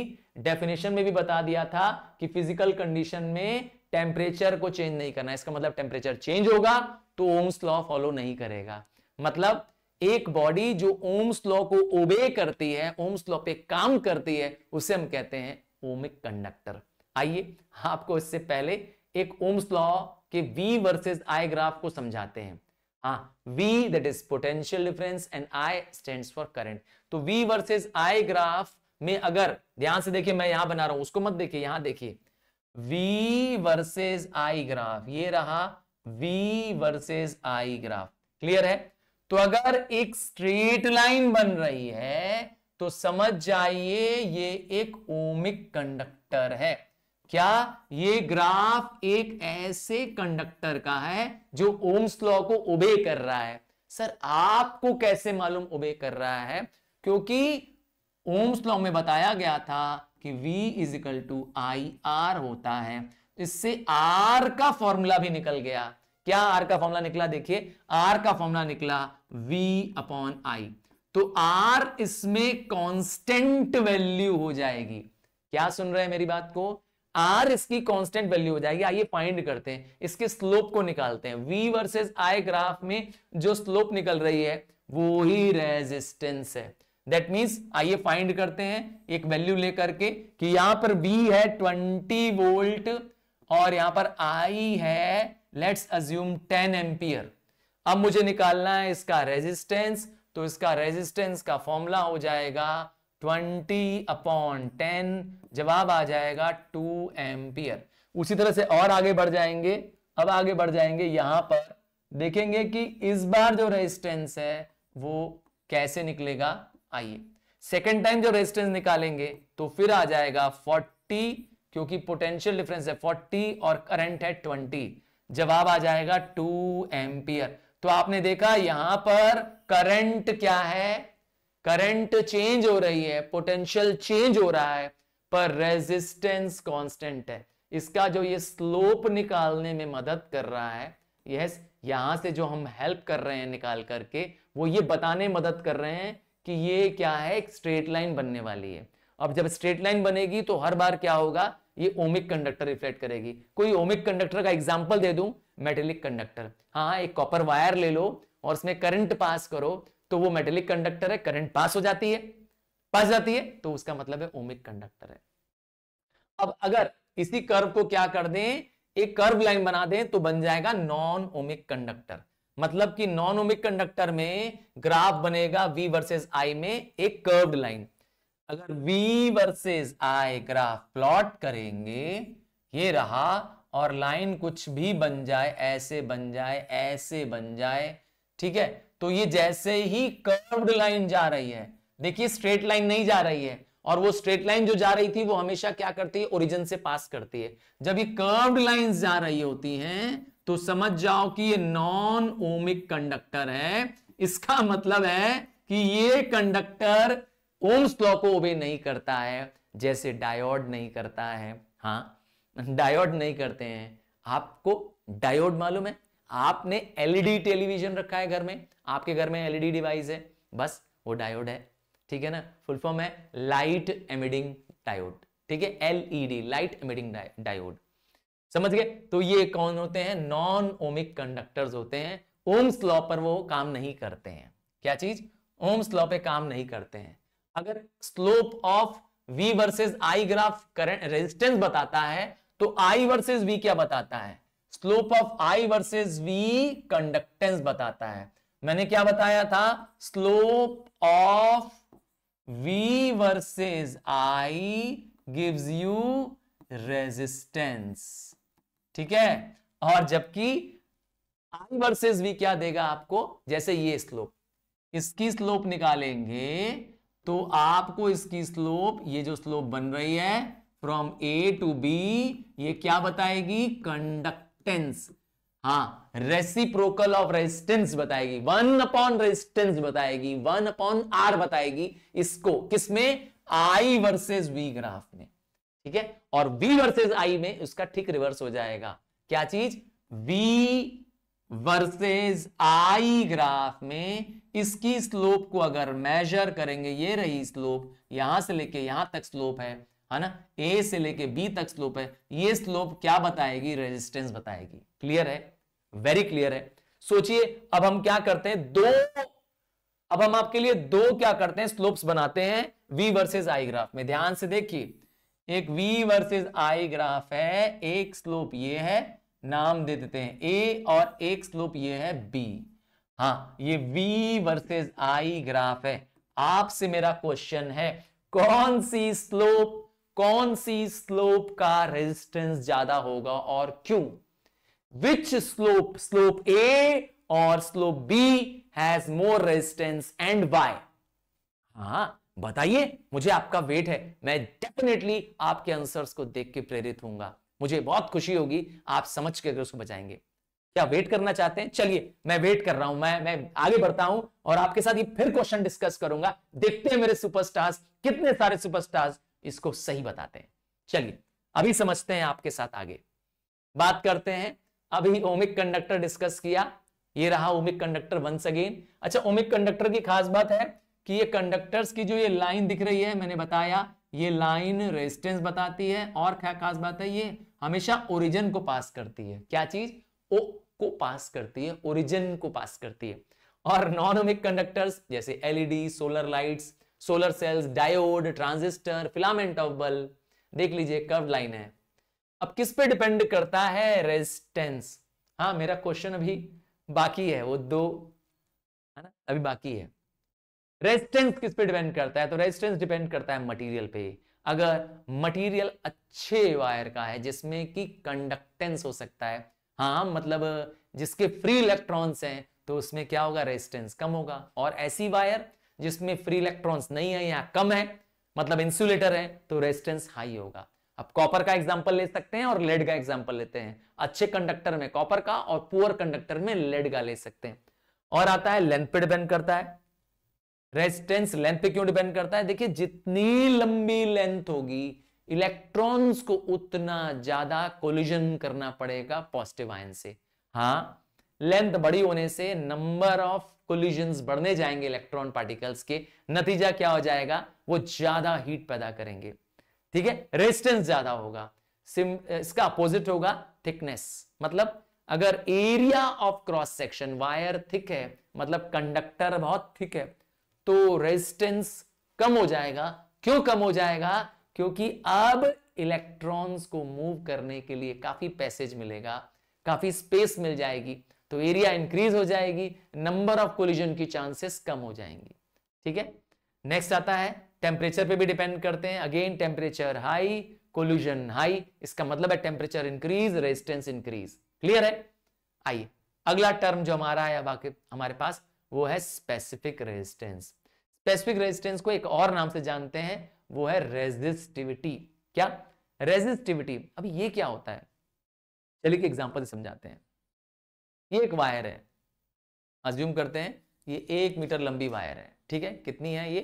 A: डेफिनेशन में भी बता दिया था कि फिजिकल कंडीशन में टेम्परेचर को चेंज नहीं करना इसका मतलब टेम्परेचर चेंज होगा तो ओम्स लॉ फॉलो नहीं करेगा मतलब एक बॉडी जो ओम्स लॉ को ओबे करती है ओम्स लॉ पे काम करती है उसे हम कहते हैं ओमिक कंडक्टर आइए आपको इससे पहले एक ओम्स लॉ के V वर्सेस I ग्राफ को समझाते हैं हाँ V that is potential difference and I stands for current तो V वर्सेस I ग्राफ में अगर ध्यान से देखिए मैं यहां बना रहा हूं उसको मत देखिए यहां देखिए v वर्सेस i ग्राफ ये रहा V versus i graph clear है तो अगर एक स्ट्रेट लाइन बन रही है तो समझ जाइए ये एक ओमिक कंडक्टर है क्या ये ग्राफ एक ऐसे कंडक्टर का है जो ओम्स लॉ को ओबे कर रहा है सर आपको कैसे मालूम ओबे कर रहा है क्योंकि ओम्स लॉ में बताया गया था कि V is equal to I R होता है तो इससे R का फॉर्मूला भी निकल गया क्या R का फॉर्मूला निकला देखिए R का फॉर्मूला निकला V अपॉन आई तो R इसमें कांस्टेंट वैल्यू हो जाएगी क्या सुन रहे हैं मेरी बात को R इसकी कांस्टेंट वैल्यू हो जाएगी आइए फाइंड करते हैं इसके स्लोप को निकालते हैं V वर्सेस I ग्राफ में जो स्लोप निकल रही है वो ही रेजिस्टेंस है दैट मीन्स आइए फाइंड करते हैं एक वैल्यू लेकर के कि यहां पर V है 20 वोल्ट और यहां पर I है लेट्स अज्यूम 10 एम्पियर अब मुझे निकालना है इसका रेजिस्टेंस तो इसका रेजिस्टेंस का फॉर्मूला हो जाएगा 20 अपॉन 10 जवाब आ जाएगा 2 एम्पियर उसी तरह से और आगे बढ़ जाएंगे अब आगे बढ़ जाएंगे यहां पर देखेंगे कि इस बार जो रेजिस्टेंस है वो कैसे निकलेगा आइए सेकेंड टाइम जब रेजिस्टेंस निकालेंगे तो फिर आ जाएगा 40 क्योंकि पोटेंशियल डिफरेंस है 40 और करंट है 20 जवाब आ जाएगा 2 एम्पियर तो आपने देखा यहां पर करंट क्या है करंट चेंज हो रही है पोटेंशियल चेंज हो रहा है पर रेजिस्टेंस कांस्टेंट है इसका जो ये स्लोप निकालने में मदद कर रहा है यस यहां से जो हम हेल्प कर रहे हैं निकाल करके वो ये बताने मदद कर रहे हैं कि ये क्या है एक स्ट्रेट लाइन बनने वाली है अब जब स्ट्रेट लाइन बनेगी तो हर बार क्या होगा ये ओमिक कंडक्टर रिफ्लेक्ट करेगी कोई ओमिक कंडक्टर का एग्जाम्पल दे दू मेटेलिक कंडक्टर हाँ एक कॉपर वायर ले लो और उसमें करंट पास करो तो वो मेटेलिक कंडक्टर है करंट पास हो जाती है पास जाती है तो उसका मतलब है ओमिक कंडक्टर है अब अगर इसी कर्व को क्या कर दें एक कर्व लाइन बना दें तो बन जाएगा नॉन ओमिक कंडक्टर मतलब कि नॉन ओमिक कंडक्टर में ग्राफ बनेगा V वर्सेस I में एक कर्व्ड लाइन अगर V versus I graph plot करेंगे ये रहा और लाइन कुछ भी बन जाए ऐसे बन जाए ऐसे बन जाए ठीक है तो ये जैसे ही कर्व्ड लाइन जा रही है देखिए स्ट्रेट लाइन नहीं जा रही है और वो स्ट्रेट लाइन जो जा रही थी वो हमेशा क्या करती है ओरिजिन से पास करती है जब ये कर्व्ड लाइन जा रही होती हैं तो समझ जाओ कि ये नॉन ओमिक कंडक्टर है इसका मतलब है कि ये कंडक्टर ओम स्लॉ को ओबे नहीं करता है जैसे डायोड नहीं करता है हाँ डायोड नहीं करते हैं आपको डायोड मालूम है आपने एलईडी टेलीविजन e रखा है घर में आपके घर में एलईडी डिवाइस e है बस वो डायोड है ठीक है ना फुल फॉर्म है लाइट एमिडिंग डायोड ठीक है एलईडी लाइट एमिडिंग डायोड समझ गए तो ये कौन होते हैं नॉन ओमिक कंडक्टर्स होते हैं ओम्स लॉ पर वो काम नहीं करते हैं क्या चीज ओम्स लॉ पे काम नहीं करते हैं अगर slope of V versus I graph current resistance बताता है तो I वर्सेस V क्या बताता है slope of I versus V conductance बताता है मैंने क्या बताया था slope of V versus I gives you resistance ठीक है और जबकि आई वर्सेस वी क्या देगा आपको जैसे ये स्लोप इसकी स्लोप निकालेंगे तो आपको इसकी स्लोप ये जो स्लोप बन रही है फ्रॉम ए टू बी ये क्या बताएगी कंडक्टेंस हाँ रेसिप्रोकल ऑफ रेजिस्टेंस बताएगी वन अपॉन रेजिस्टेंस बताएगी वन अपॉन आर बताएगी इसको किसमें आई वर्सेस वी ग्राफ में ठीक है और वी वर्सेज आई में उसका ठीक रिवर्स हो जाएगा क्या चीज वी वर्सेज I ग्राफ में इसकी स्लोप को अगर मेजर करेंगे ये रही स्लोप यहां से लेके यहां तक स्लोप है है ना ए से लेके बी तक स्लोप है ये स्लोप क्या बताएगी रेजिस्टेंस बताएगी क्लियर है वेरी क्लियर है सोचिए अब हम क्या करते हैं दो अब हम आपके लिए दो क्या करते हैं स्लोप्स बनाते हैं वी वर्सेज I ग्राफ में ध्यान से देखिए एक V वर्सेस I ग्राफ है एक स्लोप ये है नाम दे देते हैं A और एक स्लोप ये है B हाँ ये V वर्सेस I ग्राफ है आपसे मेरा क्वेश्चन है कौन सी स्लोप कौन सी स्लोप का रेजिस्टेंस ज्यादा होगा और क्यों विच स्लोप स्लोप ए और slope B has more resistance and why हाँ बताइए मुझे आपका वेट है मैं डेफिनेटली आपके आंसर्स को देख के प्रेरित होऊंगा मुझे बहुत खुशी होगी आप समझ के अगर उसको बचाएंगे क्या वेट करना चाहते हैं चलिए मैं वेट कर रहा हूं मैं मैं आगे बढ़ता हूं और आपके साथ ये फिर क्वेश्चन डिस्कस करूंगा देखते हैं मेरे सुपरस्टार्स कितने सारे सुपरस्टार्स इसको सही बताते हैं चलिए अभी समझते हैं आपके साथ आगे बात करते हैं अभी ओमिक कंडक्टर डिस्कस किया ये रहा ओमिक कंडक्टर वंस अगेन अच्छा ओमिक कंडक्टर की खास बात है कि ये कंडक्टर्स की जो ये लाइन दिख रही है मैंने बताया ये लाइन रेजिस्टेंस बताती है और क्या खास बात है ये हमेशा ओरिजिन को पास करती है क्या चीज ओ को पास करती है ओरिजिन को पास करती है और नॉन ओमिक कंडक्टर्स जैसे LED solar lights solar cells diode transistor filament of bulb देख लीजिए कर्व लाइन है अब किस पे डिपेंड करता है रेजिस्टेंस हाँ मेरा क्वेश्चन अभी बाकी है वो दो है ना अभी बाकी है रेजिस्टेंस किस पे डिपेंड करता है तो रेजिस्टेंस डिपेंड करता है मटेरियल पे अगर मटेरियल अच्छे वायर का है जिसमें कि कंडक्टेंस हो सकता है हाँ मतलब जिसके फ्री इलेक्ट्रॉन्स हैं तो उसमें क्या होगा रेजिस्टेंस कम होगा और ऐसी वायर जिसमें फ्री इलेक्ट्रॉन्स नहीं है या कम है मतलब इंसुलेटर है तो रेजिस्टेंस हाई होगा अब कॉपर का एग्जाम्पल ले सकते हैं और लेड का एग्जाम्पल लेते हैं अच्छे कंडक्टर में कॉपर का और पुअर कंडक्टर में लेड का ले सकते हैं और आता है लेंथ पे डिपेंड करता है रेजिस्टेंस लेंथ पे क्यों डिपेंड करता है देखिए जितनी लंबी लेंथ होगी इलेक्ट्रॉन्स को उतना ज्यादा कोलिजन करना पड़ेगा पॉजिटिव आयन से हाँ लेंथ बड़ी होने से नंबर ऑफ कोलिजन बढ़ने जाएंगे इलेक्ट्रॉन पार्टिकल्स के नतीजा क्या हो जाएगा वो ज्यादा हीट पैदा करेंगे ठीक है रेजिस्टेंस ज्यादा होगा सिम इसका अपोजिट होगा थिकनेस मतलब अगर area of cross section wire thick है मतलब कंडक्टर बहुत थिक है तो रेजिस्टेंस कम हो जाएगा क्यों कम हो जाएगा क्योंकि अब इलेक्ट्रॉन्स को मूव करने के लिए काफी पैसेज मिलेगा काफी स्पेस मिल जाएगी तो एरिया इंक्रीज हो जाएगी नंबर ऑफ कोलिजन की चांसेस कम हो जाएंगी ठीक है नेक्स्ट आता है टेम्परेचर पे भी डिपेंड करते हैं again temperature high collision high इसका मतलब है temperature increase resistance increase clear है आइए अगला टर्म जो हमारा है अब आके हमारे पास वो है स्पेसिफिक रेजिस्टेंस स्पेसिफिक रेजिस्टेंस को एक और नाम से जानते हैं वो है रेजिस्टिविटी क्या रेजिस्टिविटी अब ये क्या होता है चलिए कि एग्जाम्पल समझाते हैं ये एक वायर है अज्यूम करते हैं ये एक मीटर लंबी वायर है ठीक है कितनी है ये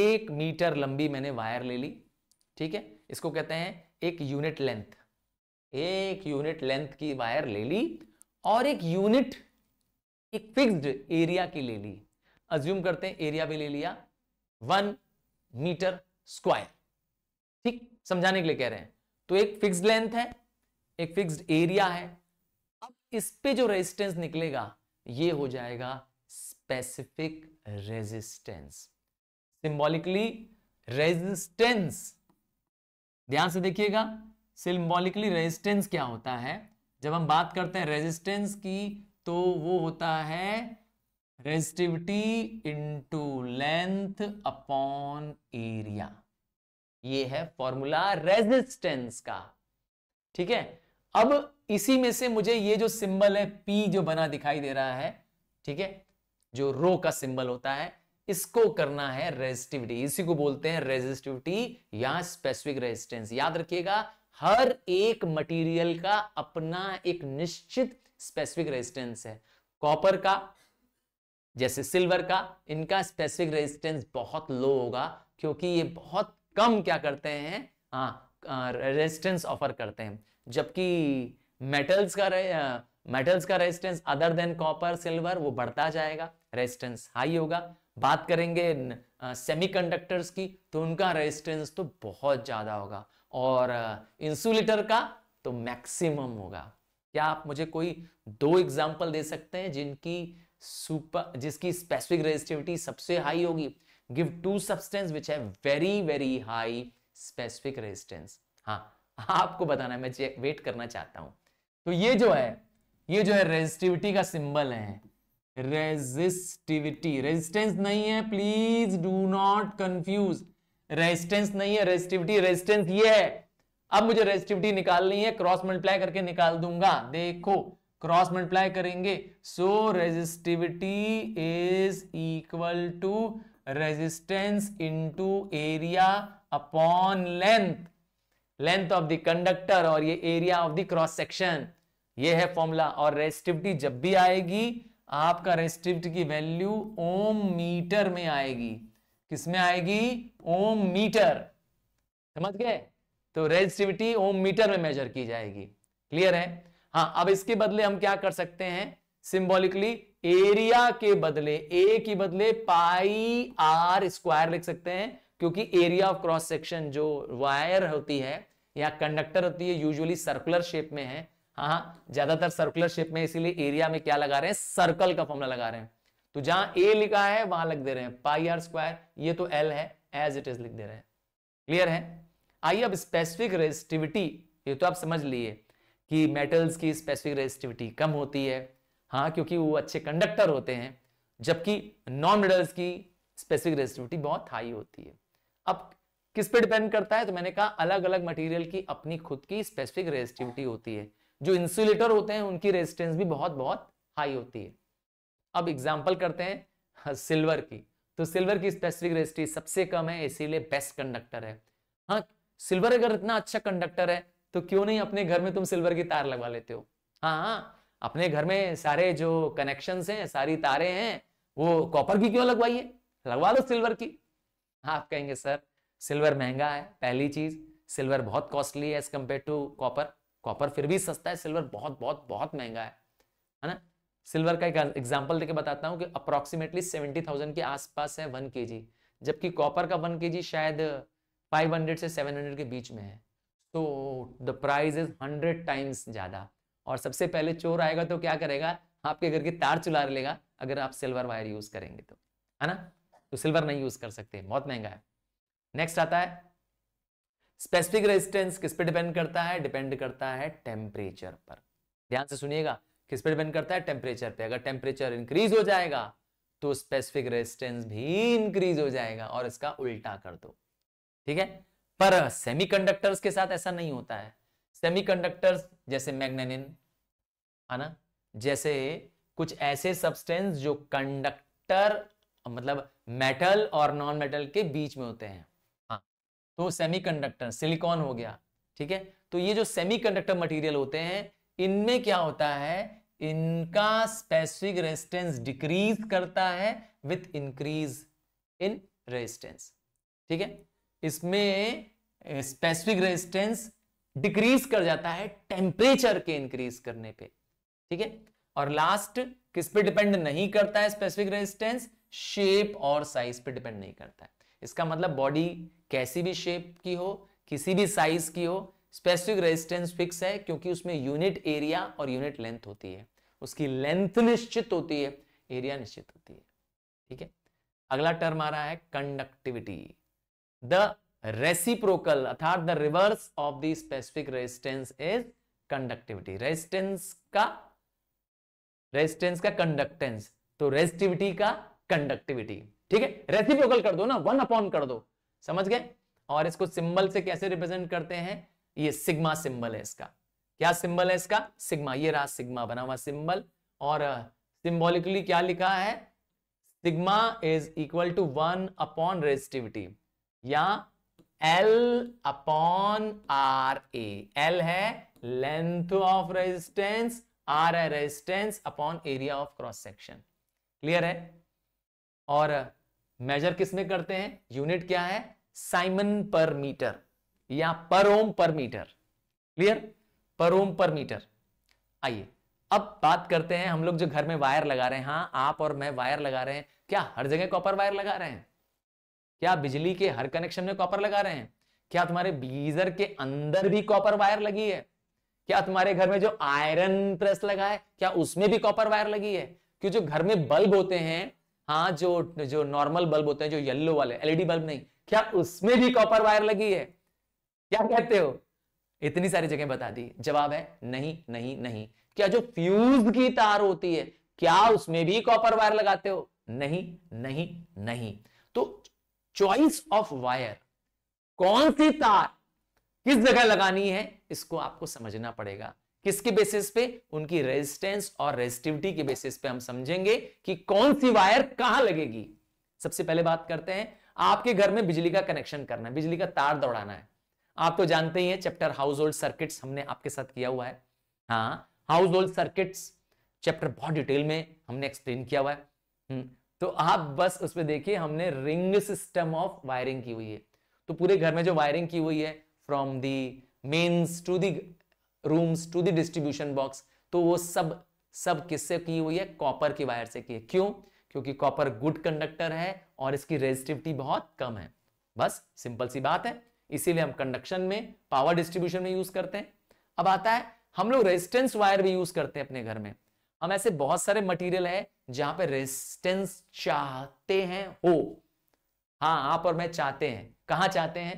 A: एक मीटर लंबी मैंने वायर ले ली ठीक है इसको कहते हैं एक यूनिट लेंथ एक यूनिट लेंथ की वायर ले ली और एक यूनिट एक फिक्स्ड एरिया की ले ली अज्यूम करते हैं एरिया भी ले लिया वन मीटर स्क्वायर ठीक समझाने के लिए कह रहे हैं तो एक फिक्स लेंथ है एक फिक्स्ड एरिया है अब इस पे जो रेजिस्टेंस निकलेगा ये हो जाएगा स्पेसिफिक रेजिस्टेंस सिंबॉलिकली रेजिस्टेंस ध्यान से देखिएगा सिंबॉलिकली रेजिस्टेंस क्या होता है जब हम बात करते हैं रेजिस्टेंस की तो वो होता है resistivity into length upon area ये है फॉर्मूला रेजिस्टेंस का ठीक है अब इसी में से मुझे ये जो सिंबल है पी जो बना दिखाई दे रहा है ठीक है जो रो का सिंबल होता है इसको करना है रेजिस्टिविटी इसी को बोलते हैं रेजिस्टिविटी या स्पेसिफिक रेजिस्टेंस याद रखिएगा हर एक मटेरियल का अपना एक निश्चित स्पेसिफिक रेजिस्टेंस है कॉपर का जैसे सिल्वर का इनका स्पेसिफिक रेजिस्टेंस बहुत लो होगा क्योंकि ये बहुत कम क्या करते हैं हाँ रेजिस्टेंस ऑफर करते हैं जबकि मेटल्स का मेटल्स का resistance other than copper silver वो बढ़ता जाएगा रेजिस्टेंस हाई होगा बात करेंगे सेमीकंडक्टर्स की तो उनका रेजिस्टेंस तो बहुत ज़्यादा होगा और इंसुलेटर का तो मैक्सिमम होगा क्या आप मुझे कोई दो एग्जाम्पल दे सकते हैं जिनकी सुपर जिसकी स्पेसिफिक रेजिस्टिविटी सबसे हाई होगी गिव टू सब्सटेंस विच है very very high specific resistance हाँ आपको बताना मैं वेट करना चाहता हूं तो ये जो है ये जो है रेजिस्टिविटी का सिंबल है रेजिस्टिविटी रेजिस्टेंस नहीं है please do not confuse resistance नहीं है रेजिस्टिविटी रेजिस्टेंस ये है अब मुझे रेजिस्टिविटी निकालनी है क्रॉस मल्टीप्लाई करके निकाल दूंगा देखो क्रॉस मल्टीप्लाई करेंगे so resistivity is equal to resistance into area upon length length of the conductor और ये area of the cross section ये है फॉर्मूला और रेजिस्टिविटी जब भी आएगी आपका रेजिस्टिविटी की वैल्यू ओम मीटर में आएगी किसमें आएगी ओम मीटर समझ गए तो रेजिस्टिविटी ओम मीटर में मेजर की जाएगी क्लियर है हाँ अब इसके बदले हम क्या कर सकते हैं सिंबॉलिकली एरिया के बदले ए के बदले पाई आर स्क्वायर लिख सकते हैं क्योंकि एरिया ऑफ क्रॉस सेक्शन जो वायर होती है या कंडक्टर होती है यूजुअली सर्कुलर शेप में है हाँ, हाँ ज्यादातर सर्कुलर शेप में इसीलिए एरिया में क्या लगा रहे हैं सर्कल का फॉर्मूला लगा रहे हैं तो जहां ए लिखा है वहां लग दे रहे हैं पाई आर स्क्वायर ये तो एल है एज इट इज लिख दे रहे हैं क्लियर तो है आइए अब स्पेसिफिक रेजिस्टिविटी ये तो आप समझ लिए कि मेटल्स की स्पेसिफिक रेजिस्टिविटी कम होती है हाँ क्योंकि वो अच्छे कंडक्टर होते हैं जबकि नॉन मेटल्स की स्पेसिफिक रेजिस्टिविटी बहुत हाई होती है अब किस पे डिपेंड करता है तो मैंने कहा अलग अलग मटेरियल की अपनी खुद की स्पेसिफिक रेजिस्टिविटी होती है जो इंसुलेटर होते हैं उनकी रेजिस्टेंस भी बहुत बहुत हाई होती है अब एग्जाम्पल करते हैं सिल्वर हाँ, की तो सिल्वर की स्पेसिफिक रेजिस्टिविटी सबसे कम है इसीलिए बेस्ट कंडक्टर है हाँ सिल्वर अगर इतना अच्छा कंडक्टर है तो क्यों नहीं अपने घर में तुम सिल्वर की तार लगवा लेते हो हाँ हाँ अपने घर में सारे जो कनेक्शन हैं सारी तारे हैं वो कॉपर की क्यों लगवाइए लगवा दो सिल्वर की हाँ आप कहेंगे सर सिल्वर महंगा है पहली चीज सिल्वर बहुत कॉस्टली है as compared to copper copper फिर भी सस्ता है सिल्वर बहुत बहुत बहुत महंगा है है ना सिल्वर का एक एग्जाम्पल देके बताता हूँ कि अप्रोक्सीमेटली सेवेंटी थाउजेंड के आसपास है वन के जबकि कॉपर का वन के शायद 500 से 700 के बीच में है तो द प्राइस इज 100 टाइम्स ज़्यादा और सबसे पहले चोर आएगा तो क्या करेगा आपके घर की तार चुला लेगा अगर आप सिल्वर वायर यूज़ करेंगे तो है ना तो सिल्वर नहीं यूज़ कर सकते बहुत महंगा है नेक्स्ट आता है स्पेसिफिक रेजिस्टेंस किस पे डिपेंड करता है डिपेंड करता है टेम्परेचर पर ध्यान से सुनिएगा किस पे डिपेंड करता है टेम्परेचर पे अगर टेम्परेचर इंक्रीज हो जाएगा तो स्पेसिफिक रेजिस्टेंस भी इंक्रीज हो जाएगा और इसका उल्टा कर दो ठीक है पर सेमीकंडक्टर्स के साथ ऐसा नहीं होता है सेमीकंडक्टर्स जैसे मैग्नेनिन है ना जैसे कुछ ऐसे सब्सटेंस जो कंडक्टर मतलब मेटल और नॉन मेटल के बीच में होते हैं हाँ तो सेमीकंडक्टर सिलिकॉन हो गया ठीक है तो ये जो सेमीकंडक्टर मटेरियल होते हैं इनमें क्या होता है इनका स्पेसिफिक रेजिस्टेंस डिक्रीज करता है विथ इंक्रीज इन रेजिस्टेंस ठीक है इसमें स्पेसिफिक रेजिस्टेंस डिक्रीज कर जाता है टेम्परेचर के इंक्रीज करने पे ठीक है और लास्ट किस पे डिपेंड नहीं करता है स्पेसिफिक रेजिस्टेंस शेप और साइज पे डिपेंड नहीं करता है इसका मतलब बॉडी कैसी भी शेप की हो किसी भी साइज की हो स्पेसिफिक रेजिस्टेंस फिक्स है क्योंकि उसमें यूनिट एरिया और यूनिट लेंथ होती है उसकी लेंथ निश्चित होती है एरिया निश्चित होती है ठीक है अगला टर्म आ रहा है कंडक्टिविटी द रेसिप्रोकल अर्थात the reverse of the specific resistance is conductivity resistance का रेजिस्टेंस का कंडक्टेंस तो रेजिस्टिविटी का कंडक्टिविटी ठीक है रेसिप्रोकल कर दो ना वन अपॉन कर दो समझ गए और इसको सिंबल से कैसे रिप्रेजेंट करते हैं ये सिग्मा सिंबल है इसका क्या सिंबल है इसका सिग्मा ये रहा सिग्मा बना हुआ सिंबल और सिंबॉलिकली क्या लिखा है sigma is equal to one upon resistivity या L upon R A L है लेंथ ऑफ रेजिस्टेंस आर है resistance upon area of cross section clear है और मेजर किसमें करते हैं यूनिट क्या है साइमन पर मीटर या पर ओम पर मीटर क्लियर पर ओम पर मीटर आइए अब बात करते हैं हम लोग जो घर में वायर लगा रहे हैं हाँ आप और मैं वायर लगा रहे हैं क्या हर जगह कॉपर वायर लगा रहे हैं क्या बिजली के हर कनेक्शन में कॉपर लगा रहे हैं क्या तुम्हारे गीजर के अंदर भी कॉपर वायर लगी है क्या तुम्हारे घर में जो आयरन प्रेस लगा है क्या उसमें भी कॉपर वायर लगी है क्यों जो घर में बल्ब होते हैं हाँ जो जो नॉर्मल बल्ब होते हैं जो येल्लो वाले एलईडी बल्ब नहीं क्या उसमें भी कॉपर वायर लगी है क्या कहते हो इतनी सारी जगह बता दी जवाब है नहीं नहीं नहीं क्या जो फ्यूज की तार होती है क्या उसमें भी कॉपर वायर लगाते हो नहीं नहीं नहीं तो चॉइस ऑफ वायर कौन सी तार किस जगह लगानी है इसको आपको समझना पड़ेगा किसके बेसिस पे उनकी रेजिस्टेंस और रेजिस्टिविटी के बेसिस पे हम समझेंगे कि कौन सी वायर कहां लगेगी सबसे पहले बात करते हैं आपके घर में बिजली का कनेक्शन करना है बिजली का तार दौड़ाना है आप तो जानते ही हैं चैप्टर हाउस होल्ड सर्किट हमने आपके साथ किया हुआ है हाँ हाउस होल्ड सर्किट चैप्टर बहुत डिटेल में हमने एक्सप्लेन किया हुआ है हम्म, तो आप बस उस पर देखिए हमने रिंग सिस्टम ऑफ वायरिंग की हुई है तो पूरे घर में जो वायरिंग की हुई है from the mains to the rooms to the distribution box तो वो सब सब किससे की हुई है कॉपर की वायर से की है क्यों क्योंकि कॉपर गुड कंडक्टर है और इसकी रेजिस्टिविटी बहुत कम है बस सिंपल सी बात है इसीलिए हम कंडक्शन में पावर डिस्ट्रीब्यूशन में यूज करते हैं अब आता है हम लोग रेजिस्टेंस वायर भी यूज करते हैं अपने घर में हम ऐसे बहुत सारे मटेरियल है जहां पे रेजिस्टेंस चाहते हैं हो हाँ आप और मैं चाहते हैं कहा चाहते हैं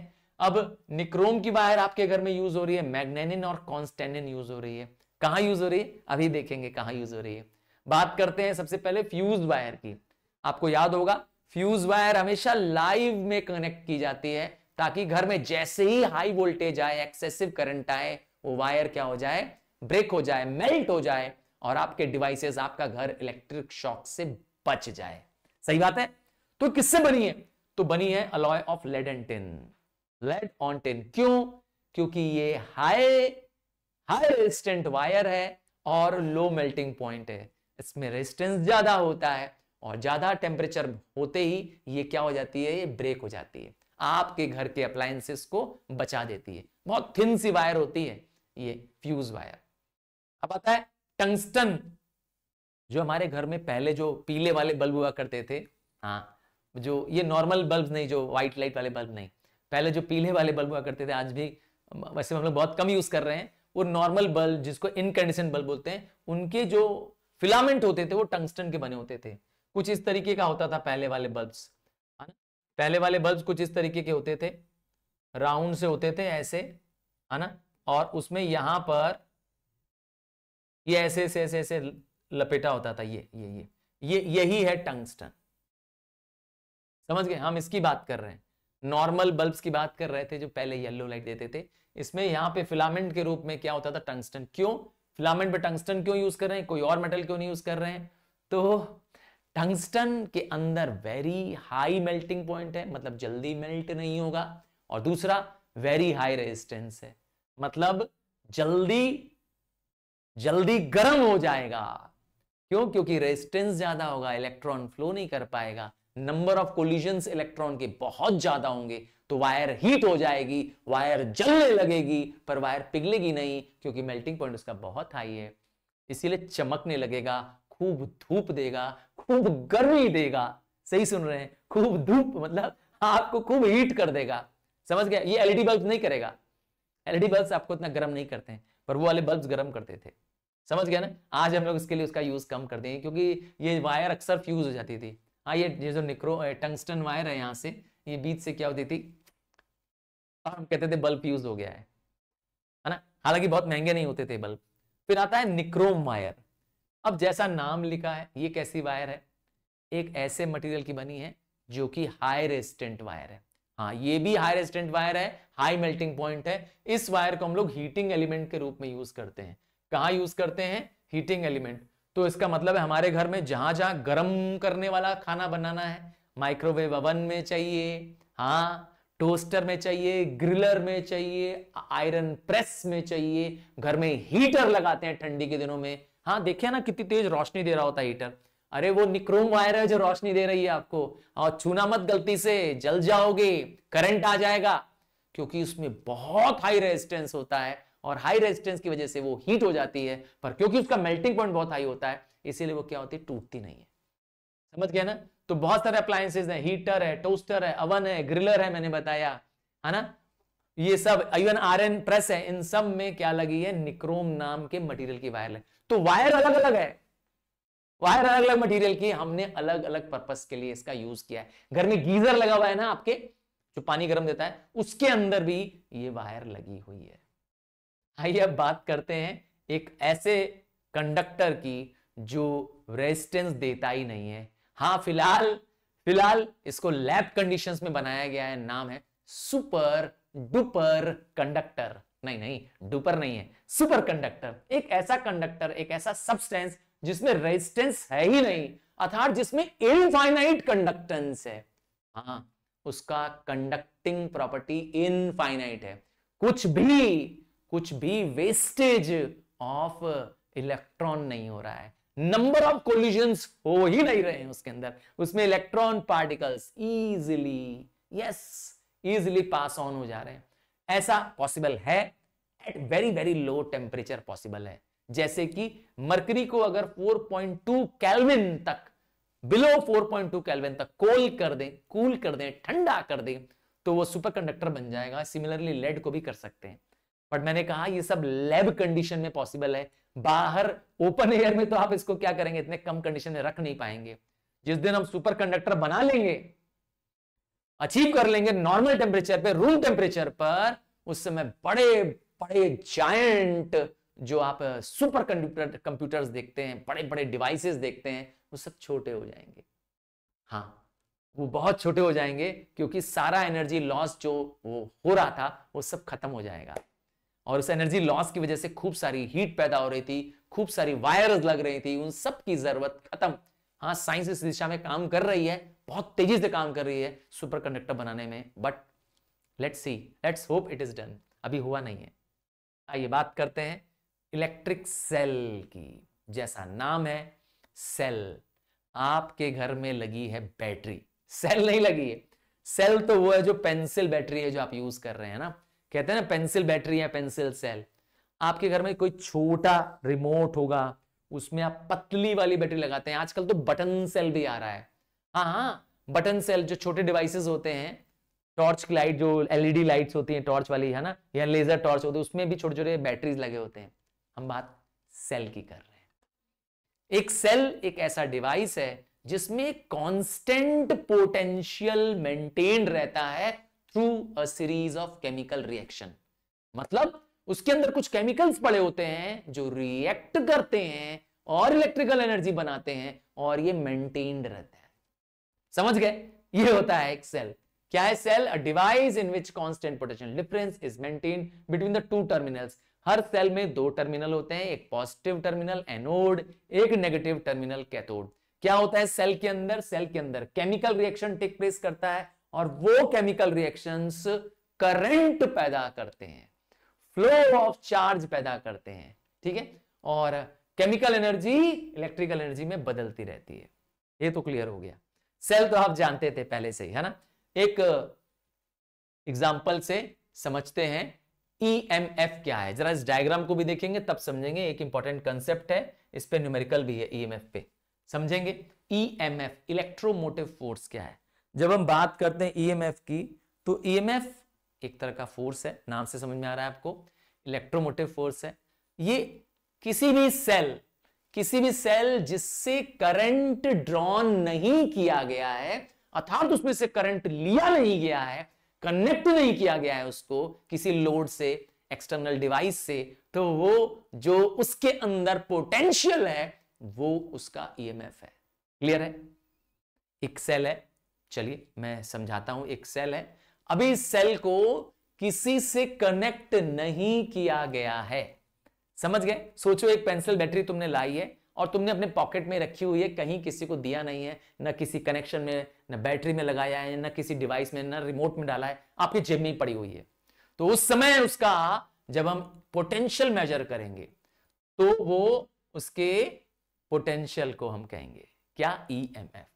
A: अब निक्रोम की वायर आपके घर में यूज हो रही है मैग्नेनिन और कॉन्स्टेनिन यूज हो रही है कहां यूज हो रही है अभी देखेंगे कहा यूज हो रही है बात करते हैं सबसे पहले फ्यूज वायर की आपको याद होगा फ्यूज वायर हमेशा लाइव में कनेक्ट की जाती है ताकि घर में जैसे ही हाई वोल्टेज आए एक्सेसिव करंट आए वो वायर क्या हो जाए ब्रेक हो जाए मेल्ट हो जाए और आपके डिवाइसेस आपका घर इलेक्ट्रिक शॉक से बच जाए सही बात है तो किससे बनी है तो बनी है alloy of lead and tin lead and tin क्यों क्योंकि ये हाई हाई रेजिस्टेंट वायर है और लो मेल्टिंग पॉइंट है इसमें रेजिस्टेंस ज्यादा होता है और ज्यादा टेम्परेचर होते ही ये क्या हो जाती है ये ब्रेक हो जाती है आपके घर के अप्लायसेस को बचा देती है बहुत थिन सी वायर होती है ये फ्यूज वायर अब आता है टंगस्टन जो हमारे घर में पहले जो पीले वाले बल्ब हुआ करते थे हाँ जो ये नॉर्मल बल्ब नहीं जो व्हाइट लाइट वाले बल्ब नहीं पहले जो पीले वाले बल्ब हुआ करते थे आज भी वैसे हम लोग बहुत कम यूज कर रहे हैं वो नॉर्मल बल्ब जिसको इनकंडीशन बल्ब बोलते हैं उनके जो फिलामेंट होते थे वो टंगस्टन के बने होते थे कुछ इस तरीके का होता था पहले वाले बल्ब्स हाँ पहले वाले बल्ब कुछ इस तरीके के होते थे राउंड से होते थे ऐसे है हाँ ना और उसमें यहां पर ये ऐसे ऐसे ऐसे ऐसे लपेटा होता था ये ये ये ये यही है टंगस्टन समझ गए हम इसकी बात कर रहे हैं नॉर्मल बल्ब्स की बात कर रहे थे जो पहले येलो लाइट देते थे इसमें यहां पे फिलामेंट के रूप में क्या होता था टंगस्टन क्यों फिलामेंट पे टंगस्टन क्यों यूज कर रहे हैं कोई और मेटल क्यों नहीं यूज कर रहे हैं तो टंगस्टन के अंदर वेरी हाई मेल्टिंग पॉइंट है मतलब जल्दी मेल्ट नहीं होगा और दूसरा वेरी हाई रेजिस्टेंस है मतलब जल्दी जल्दी गर्म हो जाएगा क्यों क्योंकि रेजिस्टेंस ज्यादा होगा इलेक्ट्रॉन फ्लो नहीं कर पाएगा नंबर ऑफ कोलिजन इलेक्ट्रॉन के बहुत ज्यादा होंगे तो वायर हीट हो जाएगी वायर जलने लगेगी पर वायर पिघलेगी नहीं क्योंकि मेल्टिंग पॉइंट उसका बहुत हाई है इसीलिए चमकने लगेगा खूब धूप देगा खूब गर्मी देगा सही सुन रहे हैं खूब धूप मतलब आपको खूब हीट कर देगा समझ गया ये एलईडी बल्ब नहीं करेगा एलईडी बल्ब आपको इतना गर्म नहीं करते हैं पर वो वाले बल्ब गर्म करते थे समझ गया ना आज हम लोग इसके लिए उसका यूज कम कर देंगे क्योंकि ये वायर अक्सर फ्यूज हो जाती थी हाँ ये ये जो निक्रो टंगस्टन वायर है यहाँ से ये बीच से क्या होती थी और हम कहते थे बल्ब यूज हो गया है है ना हालांकि बहुत महंगे नहीं होते थे बल्ब फिर आता है निक्रोम वायर अब जैसा नाम लिखा है ये कैसी वायर है एक ऐसे मटेरियल की बनी है जो कि हाई रेजिस्टेंट वायर है हाँ ये भी हाई रेजिस्टेंट वायर है हाई मेल्टिंग पॉइंट है इस वायर को हम लोग हीटिंग एलिमेंट के रूप में यूज करते हैं कहा यूज करते हैं हीटिंग एलिमेंट तो इसका मतलब है हमारे घर में जहां जहां गर्म करने वाला खाना बनाना है माइक्रोवेव ओवन में चाहिए हाँ टोस्टर में चाहिए ग्रिलर में चाहिए आयरन प्रेस में चाहिए घर में हीटर लगाते हैं ठंडी के दिनों में हाँ देखिए ना कितनी तेज रोशनी दे रहा होता है हीटर अरे वो निक्रोम वायर है जो रोशनी दे रही है आपको और चूना मत गलती से जल जाओगे करंट आ जाएगा क्योंकि उसमें बहुत हाई रेजिस्टेंस होता है और हाई रेजिस्टेंस की वजह से वो हीट हो जाती है पर क्योंकि उसका मेल्टिंग पॉइंट बहुत हाई होता है इसीलिए वो क्या होती है टूटती नहीं है समझ गया ना तो बहुत सारे अप्लायंसेज हैं हीटर है टोस्टर है अवन है ग्रिलर है मैंने बताया है ना ये सब इवन आयरन प्रेस है इन सब में क्या लगी है निक्रोम नाम के मटेरियल की वायर तो वायर अलग अलग है वायर अलग अलग मटेरियल की हमने अलग अलग पर्पस के लिए इसका यूज किया है घर में गीजर लगा हुआ है ना आपके जो पानी गर्म देता है उसके अंदर भी ये वायर लगी हुई है आइए अब बात करते हैं एक ऐसे कंडक्टर की जो रेजिस्टेंस देता ही नहीं है हाँ फिलहाल फिलहाल इसको लैब कंडीशंस में बनाया गया है नाम है सुपर डुपर कंडक्टर नहीं नहीं डुपर नहीं है सुपर कंडक्टर एक ऐसा कंडक्टर एक ऐसा सब्सटेंस जिसमें रेजिस्टेंस है ही नहीं अर्थात जिसमें इनफाइनाइट कंडक्टेंस है हाँ उसका कंडक्टिंग प्रॉपर्टी इनफाइनाइट है कुछ भी कुछ भी वेस्टेज ऑफ इलेक्ट्रॉन नहीं हो रहा है नंबर ऑफ कोलिजन्स हो ही नहीं रहे हैं उसके अंदर उसमें electron particles easily yes easily pass on हो जा रहे हैं ऐसा पॉसिबल है at very very low temperature possible है जैसे कि मरकरी को अगर 4.2 कैलविन तक बिलो 4.2 केल्विन तक कोल कर दें कूल कर दें ठंडा कर दें तो वो सुपर कंडक्टर बन जाएगा सिमिलरली लेड को भी कर सकते हैं बट मैंने कहा ये सब लैब कंडीशन में पॉसिबल है बाहर ओपन एयर में तो आप इसको क्या करेंगे इतने कम कंडीशन में रख नहीं पाएंगे जिस दिन हम सुपर कंडक्टर बना लेंगे अचीव कर लेंगे नॉर्मल टेम्परेचर पर रूम टेम्परेचर पर उस समय बड़े बड़े जायंट जो आप सुपर कंप्यूटर कंप्यूटर्स देखते हैं बड़े बड़े डिवाइसेस देखते हैं वो सब छोटे हो जाएंगे हाँ वो बहुत छोटे हो जाएंगे क्योंकि सारा एनर्जी लॉस जो वो हो रहा था वो सब खत्म हो जाएगा और उस एनर्जी लॉस की वजह से खूब सारी हीट पैदा हो रही थी खूब सारी वायरस लग रही थी उन सब की जरूरत खत्म हाँ साइंस इस दिशा में काम कर रही है बहुत तेजी से काम कर रही है सुपर कंडक्टर बनाने में but let's see let's hope it is done अभी हुआ नहीं है आइए बात करते हैं इलेक्ट्रिक सेल की जैसा नाम है सेल आपके घर में लगी है बैटरी सेल नहीं लगी है सेल तो वो है जो पेंसिल बैटरी है जो आप यूज कर रहे हैं ना कहते हैं ना पेंसिल बैटरी या पेंसिल सेल आपके घर में कोई छोटा रिमोट होगा उसमें आप पतली वाली बैटरी लगाते हैं आजकल तो बटन सेल भी आ रहा है हाँ हाँ बटन सेल जो छोटे डिवाइसेस होते हैं टॉर्च की लाइट जो एलईडी लाइट्स होती है टॉर्च वाली है ना या लेजर टॉर्च होती है उसमें भी छोटे छोटे बैटरीज लगे होते हैं हम बात सेल की कर रहे हैं एक सेल एक ऐसा डिवाइस है जिसमें कॉन्स्टेंट पोटेंशियल मेंटेन रहता है through a series of chemical reaction मतलब उसके अंदर कुछ केमिकल्स पड़े होते हैं जो रिएक्ट करते हैं और इलेक्ट्रिकल एनर्जी बनाते हैं और ये मेंटेन्ड रहते हैं समझ गए ये होता है एक सेल क्या है cell a device in which constant potential difference is maintain between the two terminals हर सेल में दो टर्मिनल होते हैं एक पॉजिटिव टर्मिनल एनोड एक नेगेटिव टर्मिनल कैथोड क्या होता है सेल के अंदर सेल के अंदर केमिकल रिएक्शन टेक प्लेस करता है और वो केमिकल रिएक्शंस करंट पैदा करते हैं फ्लो ऑफ चार्ज पैदा करते हैं ठीक है और केमिकल एनर्जी इलेक्ट्रिकल एनर्जी में बदलती रहती है ये तो क्लियर हो गया सेल तो आप जानते थे पहले से ही है ना एक एग्जाम्पल से समझते हैं ईएमएफ e क्या है जरा इस डायग्राम को भी देखेंगे तब समझेंगे एक इंपॉर्टेंट कंसेप्ट है इस पर न्यूमेरिकल भी है ई e पे समझेंगे ई इलेक्ट्रोमोटिव फोर्स क्या है जब हम बात करते हैं ईएमएफ e की तो ईएमएफ e एक तरह का फोर्स है नाम से समझ में आ रहा है आपको इलेक्ट्रोमोटिव फोर्स है ये किसी भी सेल किसी भी सेल जिससे करंट ड्रॉन नहीं किया गया है अर्थात उसमें से करंट लिया नहीं गया है कनेक्ट नहीं किया गया है उसको किसी लोड से एक्सटर्नल डिवाइस से तो वो जो उसके अंदर पोटेंशियल है वो उसका ईएमएफ e है क्लियर है एक सेल है चलिए मैं समझाता हूं एक सेल है अभी इस सेल को किसी से कनेक्ट नहीं किया गया है समझ गए सोचो एक पेंसिल बैटरी तुमने लाई है और तुमने अपने पॉकेट में रखी हुई है कहीं किसी को दिया नहीं है ना किसी कनेक्शन में ना बैटरी में लगाया है ना किसी डिवाइस में ना रिमोट में डाला है आपकी जेब में ही पड़ी हुई है तो उस समय उसका जब हम पोटेंशियल मेजर करेंगे तो वो उसके पोटेंशियल को हम कहेंगे क्या ई एम एफ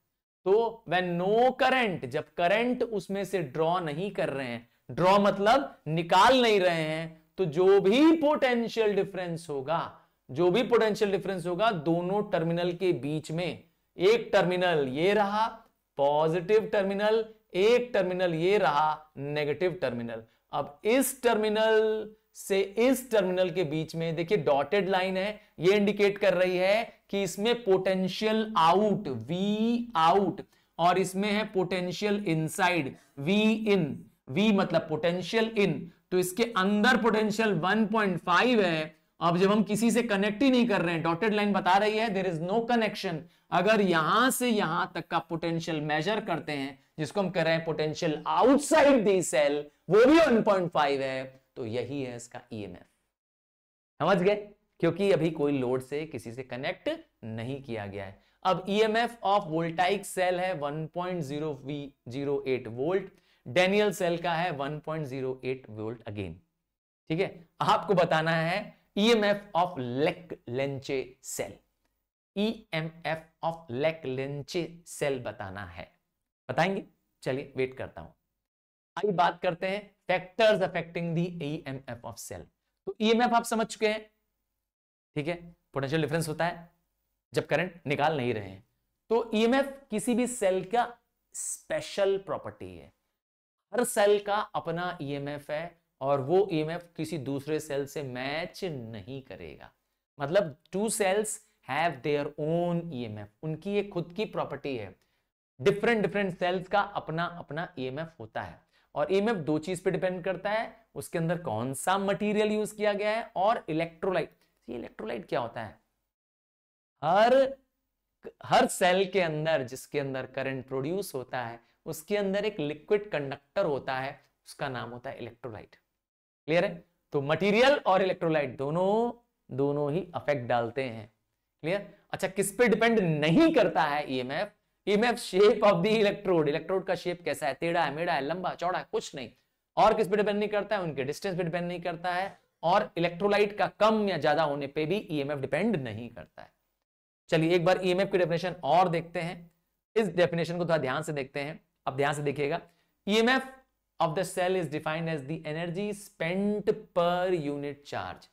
A: तो वेन नो करंट जब करंट उसमें से ड्रॉ नहीं कर रहे हैं ड्रॉ मतलब निकाल नहीं रहे हैं तो जो भी पोटेंशियल डिफरेंस होगा जो भी पोटेंशियल डिफरेंस होगा दोनों टर्मिनल के बीच में एक टर्मिनल ये रहा पॉजिटिव टर्मिनल एक टर्मिनल ये रहा नेगेटिव टर्मिनल अब इस टर्मिनल से इस टर्मिनल के बीच में देखिए डॉटेड लाइन है ये इंडिकेट कर रही है कि इसमें पोटेंशियल आउट वी आउट और इसमें है potential inside V in V मतलब पोटेंशियल इन तो इसके अंदर पोटेंशियल 1.5 है अब जब हम किसी से कनेक्ट ही नहीं कर रहे हैं डॉटेड लाइन बता रही है देर इज नो कनेक्शन अगर यहां से यहां तक का पोटेंशियल मेजर करते हैं जिसको हम कह रहे हैं पोटेंशियल आउटसाइड दी सेल वो भी 1.5 है तो यही है इसका ई e समझ गए क्योंकि अभी कोई लोड से किसी से कनेक्ट नहीं किया गया है अब ईएमएफ ऑफ वोल्टाइक सेल है 1.008 वोल्ट डेनियल सेल का है 1.08 वोल्ट अगेन ठीक है आपको बताना है EMF of Leclanché cell EMF of Leclanché cell बताना है बताएंगे चलिए वेट करता हूं आइए बात करते हैं factors affecting the EMF of cell तो ईएमएफ e आप समझ चुके हैं ठीक है पोटेंशियल डिफरेंस होता है जब करंट निकाल नहीं रहे हैं तो ईएमएफ e किसी भी सेल का स्पेशल प्रॉपर्टी है हर सेल का अपना ईएमएफ e है और वो ईएमएफ e किसी दूसरे सेल से मैच नहीं करेगा मतलब two cells have their own EMF उनकी ये खुद की प्रॉपर्टी है डिफरेंट डिफरेंट सेल्स का अपना अपना ईएमएफ होता है और ईएमएफ दो चीज पे डिपेंड करता है उसके अंदर कौन सा मटेरियल यूज किया गया है और इलेक्ट्रोलाइट कि इलेक्ट्रोलाइट क्या होता है हर हर सेल के अंदर जिसके अंदर करंट प्रोड्यूस होता है उसके अंदर एक लिक्विड कंडक्टर होता है उसका नाम होता है इलेक्ट्रोलाइट क्लियर है तो मटेरियल और इलेक्ट्रोलाइट दोनों दोनों ही अफेक्ट डालते हैं क्लियर अच्छा किस पे डिपेंड नहीं करता है EMF EMF shape of the electrode electrode का शेप कैसा है टेढ़ा है मेढ़ा है लंबा चौड़ा है कुछ नहीं और किस पे डिपेंड नहीं करता है उनके डिस्टेंस पे डिपेंड नहीं करता है और इलेक्ट्रोलाइट का कम या ज्यादा होने पे भी ईएमएफ e डिपेंड नहीं करता है चलिए एक बार ईएमएफ e की डेफिनेशन और देखते हैं इस डेफिनेशन को थोड़ा ध्यान से देखते हैं अब ध्यान से देखिएगा EMF of the cell is defined as the energy spent per unit charge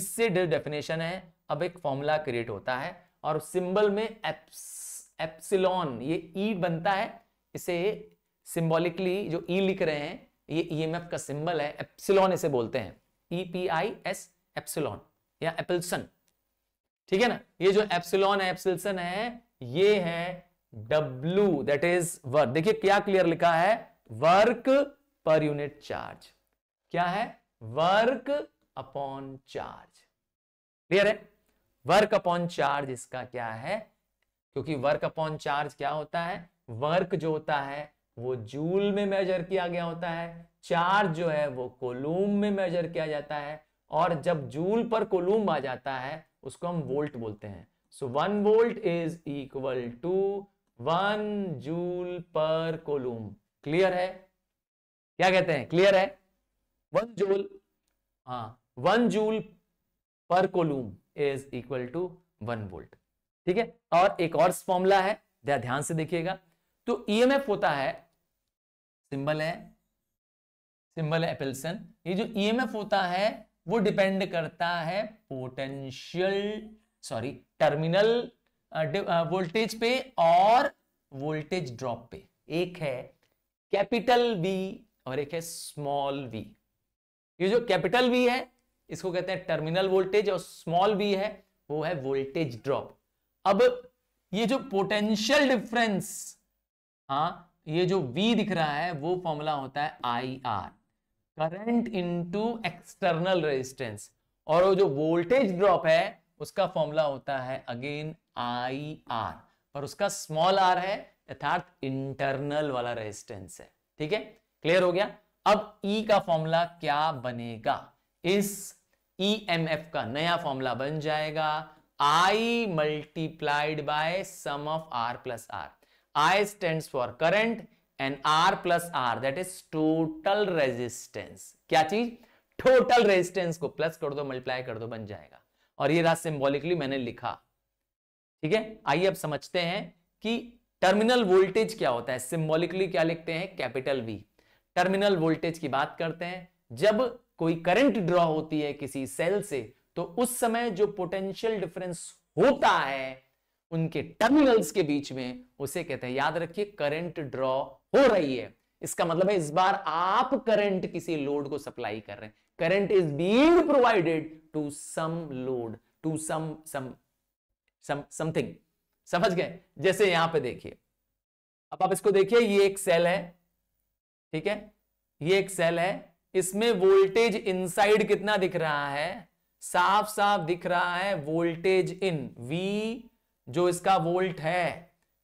A: इससे डेफिनेशन है अब एक फॉर्मूला क्रिएट होता है और सिंबल में एप्सिलॉन एप ये ई e बनता है इसे सिंबॉलिकली जो ई e लिख रहे हैं ये ईएमएफ e का सिंबल है एप्सिलॉन इसे बोलते हैं ई e एस एप्सिलॉन या एप्सिलसन ठीक है ना ये जो एप्सिलॉन है एप्सिलसन है ये है डब्ल्यू दैट इज वर्क देखिए क्या क्लियर लिखा है वर्क पर यूनिट चार्ज क्या है वर्क अपॉन चार्ज क्लियर है वर्क अपॉन चार्ज इसका क्या है क्योंकि वर्क अपॉन चार्ज क्या होता है वर्क जो होता है वो जूल में मेजर किया गया होता है चार्ज जो है वो कोलूम में मेजर किया जाता है और जब जूल पर कोलूम आ जाता है उसको हम वोल्ट बोलते हैं so one volt is equal to one joule per coulomb clear है क्या कहते हैं क्लियर है वन जूल हाँ one joule per coulomb is equal to one volt ठीक है और एक और फॉर्मूला है ध्यान से देखिएगा तो ईएमएफ e होता है सिंबल है सिंबल है एपिल्सन ये जो ईएमएफ e होता है वो डिपेंड करता है पोटेंशियल सॉरी टर्मिनल वोल्टेज पे और वोल्टेज ड्रॉप पे एक है कैपिटल वी और एक है स्मॉल वी ये जो कैपिटल वी है इसको कहते हैं टर्मिनल वोल्टेज और स्मॉल वी है वो है वोल्टेज ड्रॉप अब ये जो पोटेंशियल डिफरेंस हाँ ये जो V दिख रहा है वो फॉर्मूला होता है I R current into external resistance और वो जो वोल्टेज ड्रॉप है उसका फॉर्मूला होता है अगेन आई आर पर उसका स्मॉल आर है यथार्थ इंटरनल वाला रेजिस्टेंस है ठीक है क्लियर हो गया अब ई e का फॉर्मूला क्या बनेगा इस ई एम एफ का नया फॉर्मूला बन जाएगा I multiplied by sum of R plus R I stand for current and R plus R that is total resistance क्या चीज टोटल रेजिस्टेंस को प्लस कर दो मल्टीप्लाई कर दो बन जाएगा और ये रहा सिंबॉलिकली मैंने लिखा ठीक है आइए अब समझते हैं कि टर्मिनल वोल्टेज क्या होता है सिंबॉलिकली क्या लिखते हैं कैपिटल वी टर्मिनल वोल्टेज की बात करते हैं जब कोई करंट ड्रॉ होती है किसी सेल से तो उस समय जो पोटेंशियल डिफरेंस होता है उनके टर्मिनल्स के बीच में उसे कहते हैं याद रखिए करंट ड्रॉ हो रही है इसका मतलब है इस बार आप करंट किसी लोड को सप्लाई कर रहे हैं current is being provided to some load to some some some something समझ गए जैसे यहां पे देखिए अब आप इसको देखिए ये एक सेल है ठीक है ये एक सेल है इसमें वोल्टेज इनसाइड कितना दिख रहा है साफ साफ दिख रहा है वोल्टेज इन वी जो इसका वोल्ट है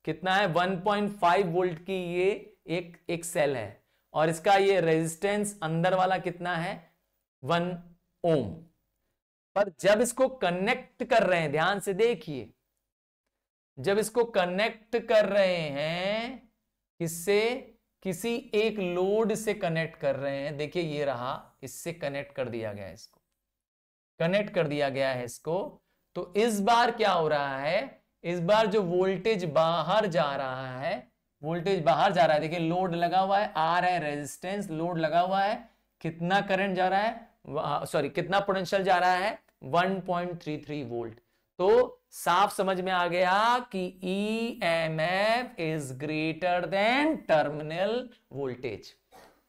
A: कितना है 1.5 वोल्ट की ये एक एक सेल है और इसका ये रेजिस्टेंस अंदर वाला कितना है वन ओम पर जब इसको कनेक्ट कर रहे हैं ध्यान से देखिए जब इसको कनेक्ट कर रहे हैं इससे किसी एक लोड से कनेक्ट कर रहे हैं देखिए ये रहा इससे कनेक्ट कर दिया गया है इसको कनेक्ट कर दिया गया है इसको तो इस बार क्या हो रहा है इस बार जो वोल्टेज बाहर जा रहा है वोल्टेज बाहर जा रहा है देखिए लोड लगा हुआ है आर है रेजिस्टेंस लोड लगा हुआ है कितना करंट जा रहा है सॉरी कितना पोटेंशियल जा रहा है 1.33 वोल्ट तो साफ समझ में आ गया कि E M F is greater than terminal voltage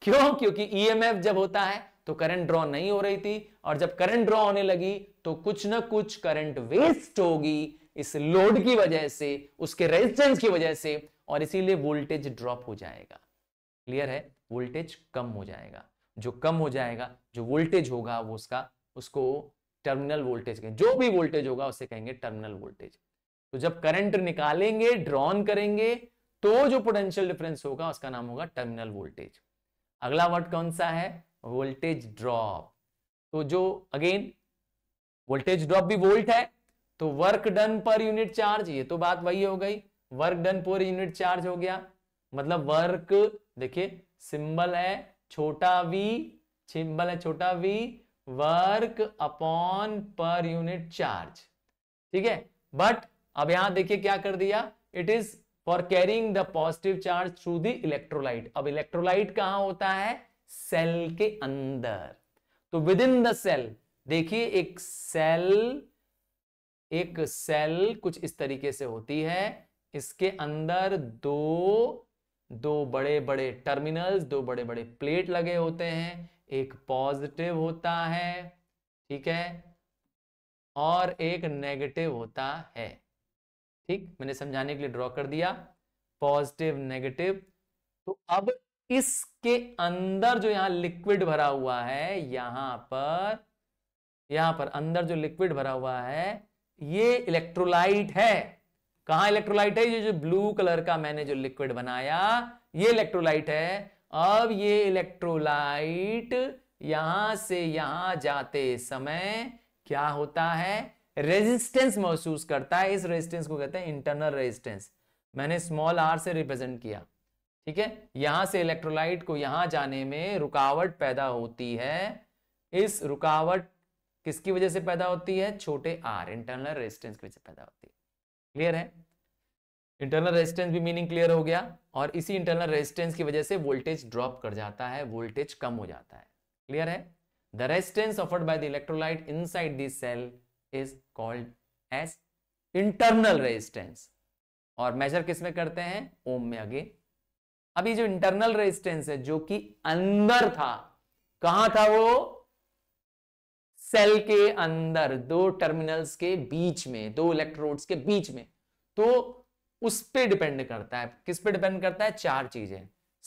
A: क्यों क्योंकि ई एम एफ जब होता है तो करंट ड्रॉ नहीं हो रही थी और जब करंट ड्रॉ होने लगी तो कुछ ना कुछ करंट वेस्ट होगी इस लोड की वजह से उसके रेजिस्टेंस की वजह से और इसीलिए वोल्टेज ड्रॉप हो जाएगा क्लियर है वोल्टेज कम हो जाएगा जो कम हो जाएगा जो वोल्टेज होगा वो उसका उसको टर्मिनल वोल्टेज कहेंगे जो भी वोल्टेज होगा उसे कहेंगे टर्मिनल वोल्टेज तो जब करंट निकालेंगे ड्रॉन करेंगे तो जो पोटेंशियल डिफरेंस होगा उसका नाम होगा टर्मिनल वोल्टेज अगला वर्ड कौन सा है वोल्टेज ड्रॉप तो जो अगेन वोल्टेज ड्रॉप भी वोल्ट है तो work done per unit charge ये तो बात वही हो गई work done per unit charge हो गया मतलब वर्क देखिए सिंबल है छोटा वी सिंबल है छोटा V work upon per unit charge ठीक है बट अब यहां देखिए क्या कर दिया it is for carrying the positive charge through the electrolyte अब इलेक्ट्रोलाइट कहां होता है सेल के अंदर तो विद इन द सेल देखिए एक सेल एक सेल कुछ इस तरीके से होती है इसके अंदर दो दो बड़े बड़े टर्मिनल्स दो बड़े बड़े प्लेट लगे होते हैं एक पॉजिटिव होता है ठीक है और एक नेगेटिव होता है ठीक मैंने समझाने के लिए ड्रॉ कर दिया पॉजिटिव नेगेटिव तो अब इसके अंदर जो यहां लिक्विड भरा हुआ है यहां पर यहां पर अंदर जो लिक्विड भरा हुआ है ये इलेक्ट्रोलाइट है कहा इलेक्ट्रोलाइट है ये जो ब्लू कलर का मैंने जो लिक्विड बनाया ये इलेक्ट्रोलाइट है अब ये इलेक्ट्रोलाइट यहां से यहां जाते समय क्या होता है रेजिस्टेंस महसूस करता है इस रेजिस्टेंस को कहते हैं इंटरनल रेजिस्टेंस मैंने स्मॉल आर से रिप्रेजेंट किया ठीक है यहां से इलेक्ट्रोलाइट को यहां जाने में रुकावट पैदा होती है इस रुकावट किसकी वजह से पैदा होती है छोटे आर इंटरनल रेजिस्टेंस की वजह से पैदा होती है क्लियर है इंटरनल रेजिस्टेंस भी मीनिंग क्लियर हो गया और इसी इंटरनल रेजिस्टेंस की वजह से वोल्टेज ड्रॉप कर जाता है वोल्टेज कम हो जाता है क्लियर है the resistance offered by the electrolyte inside this cell is called as internal resistance और मेजर किस में करते हैं ओम में आगे अभी जो इंटरनल रेजिस्टेंस है जो कि अंदर था कहां था वो सेल के अंदर दो टर्मिनल्स के बीच में दो इलेक्ट्रोड्स के बीच में तो उस पर डिपेंड करता है किस पे डिपेंड करता है चार चीजें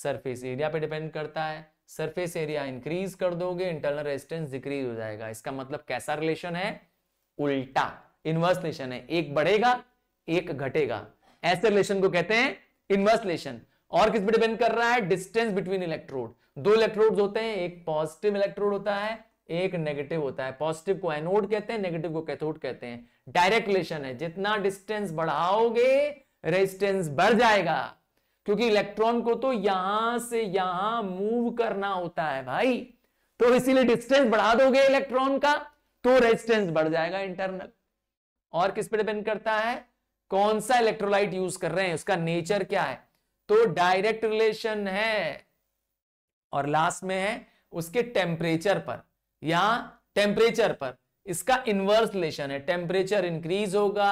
A: सरफेस एरिया पे डिपेंड करता है सरफेस एरिया इंक्रीज कर दोगे इंटरनल रेजिस्टेंस डिक्रीज हो जाएगा इसका मतलब कैसा रिलेशन है उल्टा इनवर्स रिलेशन है एक बढ़ेगा एक घटेगा ऐसे रिलेशन को कहते हैं इनवर्स रिलेशन और किस पे डिपेंड कर रहा है डिस्टेंस बिटवीन इलेक्ट्रोड दो इलेक्ट्रोड होते हैं एक पॉजिटिव इलेक्ट्रोड होता है एक नेगेटिव होता है पॉजिटिव को एनोड कहते हैं नेगेटिव को कैथोड कहते हैं डायरेक्ट रिलेशन है जितना डिस्टेंस बढ़ाओगे रेजिस्टेंस बढ़ जाएगा क्योंकि इलेक्ट्रॉन को तो यहां से यहां मूव करना होता है भाई तो इसीलिए डिस्टेंस बढ़ा दोगे इलेक्ट्रॉन का तो रेजिस्टेंस बढ़ जाएगा इंटरनल और किस पे डिपेंड करता है कौन सा इलेक्ट्रोलाइट यूज कर रहे हैं उसका नेचर क्या है तो डायरेक्ट रिलेशन है और लास्ट में है उसके टेम्परेचर पर या टेम्परेचर पर इसका इन्वर्स रिलेशन है टेम्परेचर इंक्रीज होगा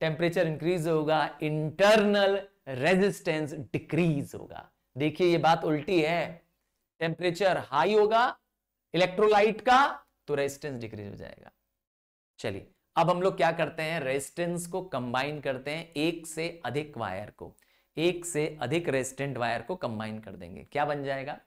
A: टेम्परेचर इंक्रीज होगा इंटरनल रेजिस्टेंस डिक्रीज होगा देखिए ये बात उल्टी है टेम्परेचर हाई होगा इलेक्ट्रोलाइट का तो रेजिस्टेंस डिक्रीज हो जाएगा चलिए अब हम लोग क्या करते हैं रेजिस्टेंस को कंबाइन करते हैं एक से अधिक वायर को एक से अधिक रेजिस्टेंट वायर को कंबाइन कर देंगे क्या बन जाएगा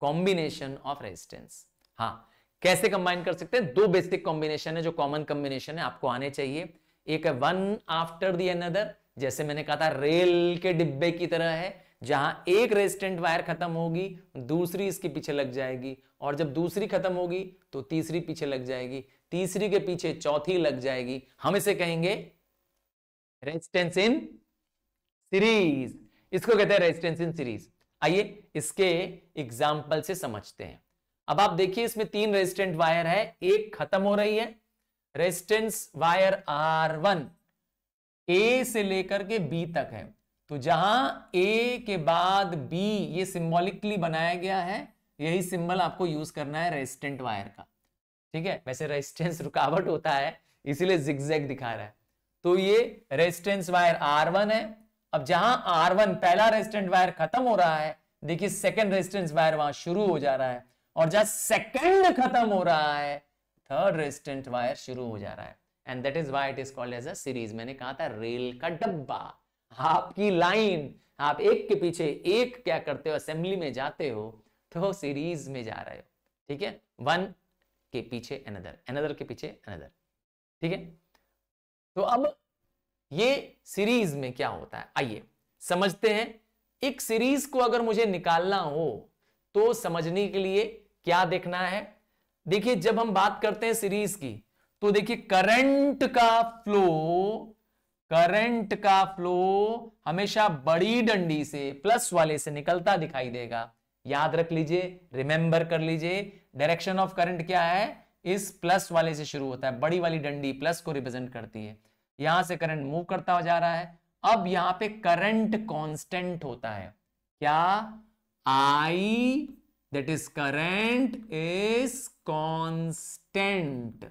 A: कॉम्बिनेशन ऑफ रेजिस्टेंस हाँ कैसे कंबाइन कर सकते हैं दो बेसिक कॉम्बिनेशन है जो कॉमन कॉम्बिनेशन है आपको आने चाहिए एक है वन आफ्टर दी अनदर जैसे मैंने कहा था रेल के डिब्बे की तरह है जहां एक रेजिस्टेंट वायर खत्म होगी दूसरी इसके पीछे लग जाएगी और जब दूसरी खत्म होगी तो तीसरी पीछे लग जाएगी तीसरी के पीछे चौथी लग जाएगी हम इसे कहेंगे रेजिस्टेंस इन सीरीज इसको कहते हैं रेजिस्टेंस इन सीरीज आइए इसके एग्जाम्पल से समझते हैं अब आप देखिए इसमें तीन रेजिस्टेंट वायर है एक खत्म हो रही है resistance wire R one A से लेकर के बी तक है तो जहां ए के बाद बी ये सिम्बॉलिकली बनाया गया है यही सिंबल आपको यूज करना है रेजिस्टेंट वायर का ठीक है वैसे रेजिस्टेंस रुकावट होता है इसीलिए जिगजैग दिखा रहा है तो ये रेजिस्टेंस वायर आर वन है अब जहां आर वन पहला रेजिस्टेंट वायर खत्म हो रहा है देखिए सेकंड रेजिस्टेंस वायर वहां शुरू हो जा रहा है और जहां सेकेंड खत्म हो रहा है थर्ड रेजिस्टेंट वायर शुरू हो जा रहा है and that is why it is called as a series मैंने कहा था रेल का डब्बा आपकी लाइन आप एक के पीछे एक क्या करते हो असेंबली में जाते हो तो सीरीज में जा रहे हो ठीक है वन के पीछे अनदर अनदर के पीछे अनदर ठीक है तो अब ये सीरीज में क्या होता है आइए समझते हैं एक सीरीज को अगर मुझे निकालना हो तो समझने के लिए क्या देखना है देखिए जब हम बात करते हैं सीरीज की तो देखिए करंट का फ्लो करंट का फ्लो हमेशा बड़ी डंडी से प्लस वाले से निकलता दिखाई देगा याद रख लीजिए रिमेंबर कर लीजिए डायरेक्शन ऑफ करंट क्या है इस प्लस वाले से शुरू होता है बड़ी वाली डंडी प्लस को रिप्रेजेंट करती है यहां से करंट मूव करता जा रहा है अब यहां पे करंट कांस्टेंट होता है क्या I that is current is constant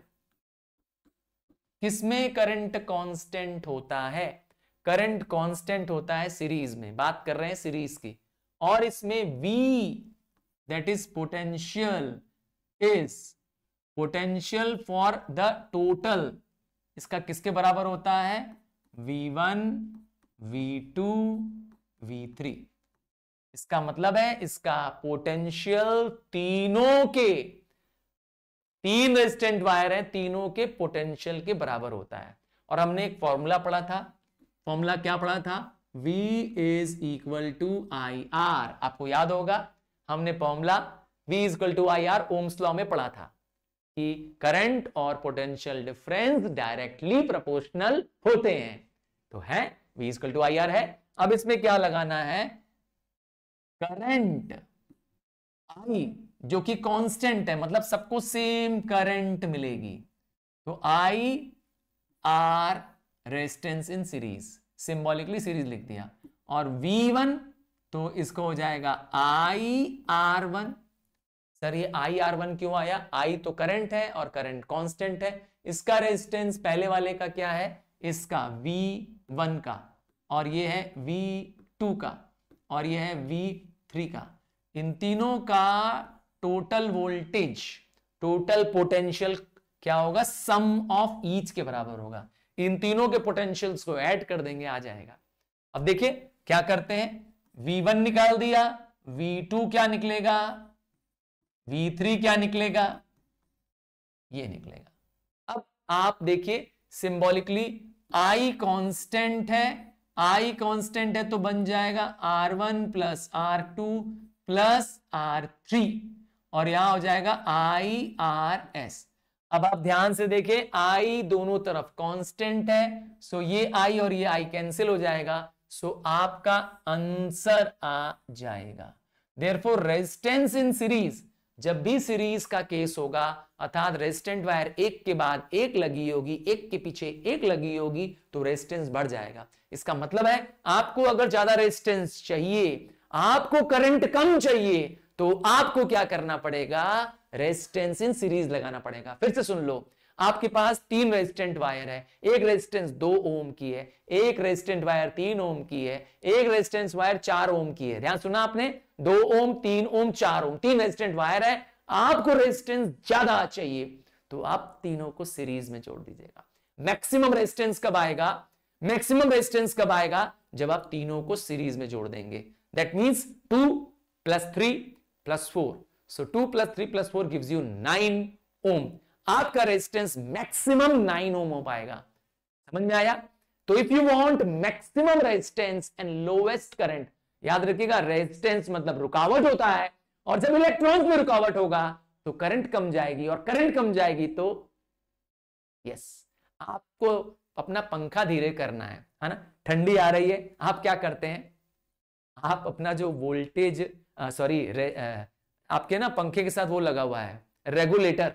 A: किसमें करंट कांस्टेंट होता है करंट कांस्टेंट होता है सीरीज में बात कर रहे हैं सीरीज की और इसमें V that is potential is potential for the total इसका किसके बराबर होता है V1 V2 V3 इसका मतलब है इसका पोटेंशियल तीनों के तीन रेजिस्टेंट वायर हैं तीनों के पोटेंशियल के बराबर होता है और हमने एक फॉर्मूला पढ़ा था फॉर्मूला क्या पढ़ा था V is equal to I R आपको याद होगा हमने formula V is equal to I R Ohm's law में पढ़ा था कि करंट और पोटेंशियल डिफरेंस डायरेक्टली प्रोपोर्शनल होते हैं तो है V is equal to I R है अब इसमें क्या लगाना है करंट आई जो कि कांस्टेंट है मतलब सबको सेम करंट मिलेगी तो I R resistance in series symbolically series लिख दिया और V1 तो इसको हो जाएगा आई आर वन सर ये आई आर वन क्यों आया आई तो करंट है और करंट कांस्टेंट है इसका रेजिस्टेंस पहले वाले का क्या है इसका V1 का और ये है V2 का और ये है वी थ्री का इन तीनों का टोटल वोल्टेज टोटल पोटेंशियल क्या होगा सम ऑफ ईच के बराबर होगा इन तीनों के पोटेंशियल्स को ऐड कर देंगे आ जाएगा अब देखिए क्या करते हैं V1 निकाल दिया V2 क्या निकलेगा V3 क्या निकलेगा ये निकलेगा अब आप देखिए सिंबॉलिकली I कांस्टेंट है आई कांस्टेंट है तो बन जाएगा R one plus R two plus R three और यहां हो जाएगा आई आर एस अब आप ध्यान से देखें आई दोनों तरफ कांस्टेंट है सो ये आई और ये आई कैंसिल हो जाएगा सो आपका आंसर आ जाएगा देयरफॉर रेजिस्टेंस इन सीरीज जब भी सीरीज का केस होगा अर्थात रेजिस्टेंट वायर एक के बाद एक लगी होगी एक के पीछे एक लगी होगी तो रेजिस्टेंस बढ़ जाएगा इसका मतलब है आपको अगर ज्यादा रेजिस्टेंस चाहिए आपको करंट कम चाहिए तो आपको क्या करना पड़ेगा रेजिस्टेंस इन सीरीज लगाना पड़ेगा फिर से सुन लो आपके पास तीन रेजिस्टेंट वायर है एक रेजिस्टेंस दो ओम की है एक रेजिस्टेंट वायर तीन ओम की है एक रेजिस्टेंस वायर चार ओम की है ध्यान सुना आपने दो ओम तीन ओम चार ओम तीन रेजिस्टेंट वायर है आपको रेजिस्टेंस ज्यादा चाहिए तो आप तीनों को सीरीज में जोड़ दीजिएगा मैक्सिमम रेजिस्टेंस कब आएगा मैक्सिमम रेजिस्टेंस कब आएगा जब आप तीनों को सीरीज में जोड़ देंगे that means two plus three plus four so two plus three plus four gives you nine ohm आपका रेजिस्टेंस मैक्सिमम नाइन ओम हो पाएगा समझ में आया तो if you want maximum resistance and lowest current याद रखिएगा रेजिस्टेंस मतलब रुकावट होता है और जब इलेक्ट्रॉन्स में रुकावट होगा तो करंट कम जाएगी और करंट कम जाएगी तो यस आपको अपना पंखा धीरे करना है है ना ठंडी आ रही है आप क्या करते हैं आप अपना जो वोल्टेज सॉरी आपके ना पंखे के साथ वो लगा हुआ है रेगुलेटर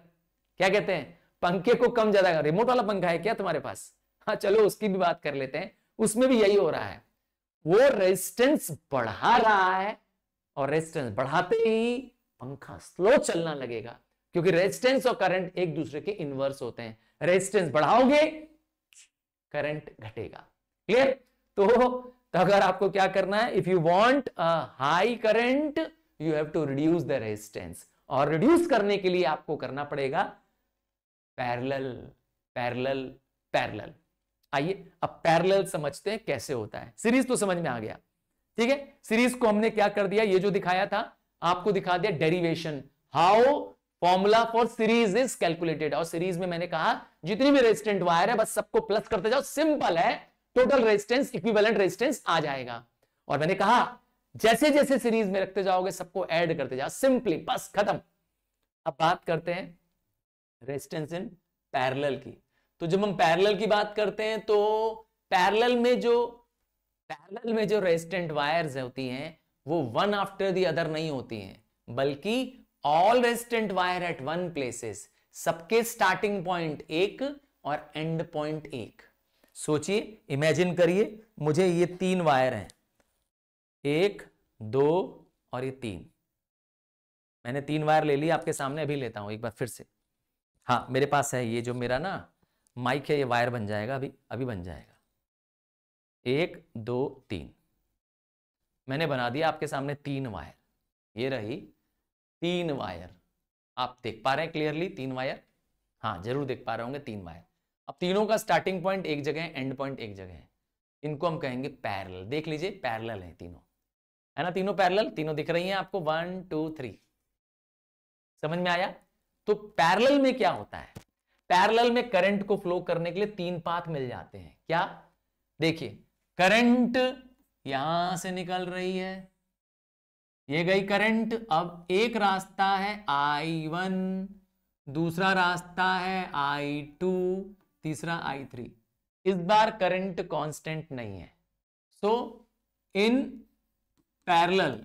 A: क्या कहते हैं पंखे को कम ज्यादा रिमोट वाला पंखा है क्या तुम्हारे पास हाँ चलो उसकी भी बात कर लेते हैं उसमें भी यही हो रहा है वो रेजिस्टेंस बढ़ा रहा है और रेजिस्टेंस बढ़ाते ही पंखा स्लो चलना लगेगा क्योंकि रेजिस्टेंस और करंट एक दूसरे के इन्वर्स होते हैं रेजिस्टेंस बढ़ाओगे करंट घटेगा क्लियर तो अगर आपको क्या करना है if you want high current you have to reduce the resistance और रिड्यूस करने के लिए आपको करना पड़ेगा पैरेलल पैरेलल पैरेलल आइए अब पैरेलल समझते हैं कैसे होता है सीरीज तो समझ में आ गया ठीक है सीरीज को हमने क्या कर दिया ये जो दिखाया था आपको दिखा दिया derivation how formula for series is calculated और सीरीज में मैंने कहा जितनी भी रेजिस्टेंट वायर है बस सबको प्लस करते जाओ सिंपल है टोटल रेजिस्टेंस इक्विवेलेंट रेजिस्टेंस आ जाएगा और मैंने कहा जैसे जैसे सीरीज में रखते जाओगे सबको ऐड करते जाओ सिंपली बस खत्म अब बात करते हैं रेजिस्टेंस इन पैरेलल की तो जब हम पैरेलल की बात करते हैं तो पैरेलल में जो पैरेलल में जो रेजिस्टेंट वायर्स होती हैं वो वन आफ्टर दी अदर नहीं होती हैं बल्कि all resistant wire at one places सबके स्टार्टिंग पॉइंट एक और एंड पॉइंट एक सोचिए इमेजिन करिए मुझे ये तीन वायर हैं एक दो और ये तीन मैंने तीन वायर ले ली आपके सामने अभी लेता हूं एक बार फिर से हाँ मेरे पास है ये जो मेरा ना माइक है ये वायर बन जाएगा अभी अभी बन जाएगा एक दो तीन मैंने बना दिया आपके सामने तीन वायर ये रही तीन वायर आप देख पा रहे हैं क्लियरली तीन वायर हाँ जरूर देख पा रहे होंगे तीन वायर अब तीनों का स्टार्टिंग पॉइंट एक जगह है एंड पॉइंट एक जगह है इनको हम कहेंगे पैरल देख लीजिए पैरल है तीनों है ना तीनों पैरल तीनों दिख रही हैं आपको वन टू थ्री समझ में आया तो पैरेलल में क्या होता है पैरेलल में करंट को फ्लो करने के लिए तीन पाथ मिल जाते हैं क्या देखिए करंट यहां से निकल रही है ये गई करंट अब एक रास्ता है आई वन दूसरा रास्ता है आई टू तीसरा आई थ्री इस बार करंट कांस्टेंट नहीं है सो इन पैरेलल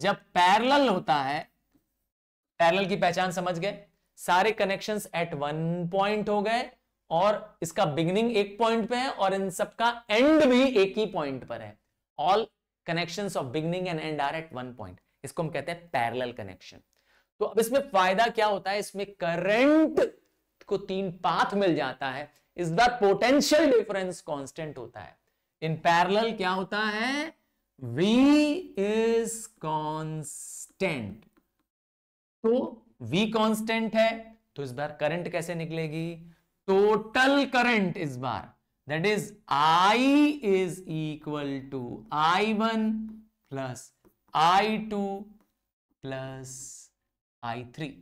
A: जब पैरेलल होता है पैरल की पहचान समझ गए सारे कनेक्शन एट वन पॉइंट हो गए और इसका बिगिनिंग एक पॉइंट पे है और इन सबका एंड भी एक ही पॉइंट पर है all connection of beginning and end are at one point इसको हम कहते हैं पैरल कनेक्शन तो अब इसमें फायदा क्या होता है इसमें करंट को तीन पाथ मिल जाता है इस बार पोटेंशियल डिफरेंस कांस्टेंट होता है इन पैरेलल क्या होता है वी इज कांस्टेंट तो V कांस्टेंट है तो इस बार करंट कैसे निकलेगी टोटल करंट इस बार that is I is equal to I one plus I two plus I three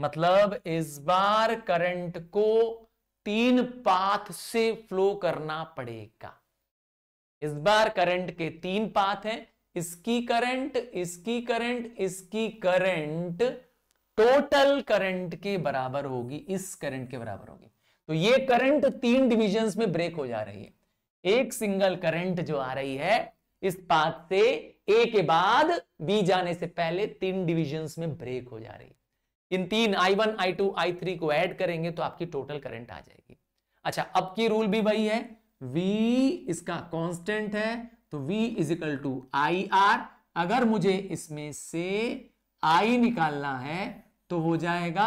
A: मतलब इस बार करंट को तीन पाथ से फ्लो करना पड़ेगा इस बार करंट के तीन पाथ हैं इसकी करंट इसकी करंट इसकी करंट टोटल करंट के बराबर होगी इस करंट के बराबर होगी तो ये करंट तीन डिविजन में ब्रेक हो जा रही है एक सिंगल करंट जो आ रही है इस पाथ से ए के बाद बी जाने से पहले तीन डिविजन्स में ब्रेक हो जा रही है इन तीन I one I two I three को ऐड करेंगे तो आपकी टोटल करंट आ जाएगी अच्छा अब की रूल भी वही है वी इसका कांस्टेंट है तो V is equal to I R अगर मुझे इसमें से I निकालना है तो हो जाएगा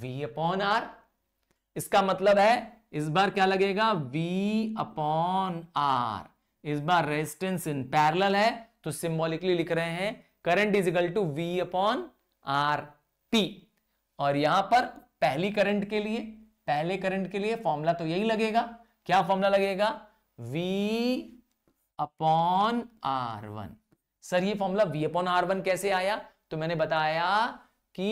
A: V अपॉन आर इसका मतलब है इस बार क्या लगेगा V अपॉन आर इस बार रेजिस्टेंस इन पैरेलल है तो सिंबॉलिकली लिख रहे हैं current is equal to V upon R P और यहां पर पहली करंट के लिए पहले करंट के लिए फॉर्मूला तो यही लगेगा क्या फॉर्मूला लगेगा V upon R one sir ये formula V upon R one कैसे आया तो मैंने बताया कि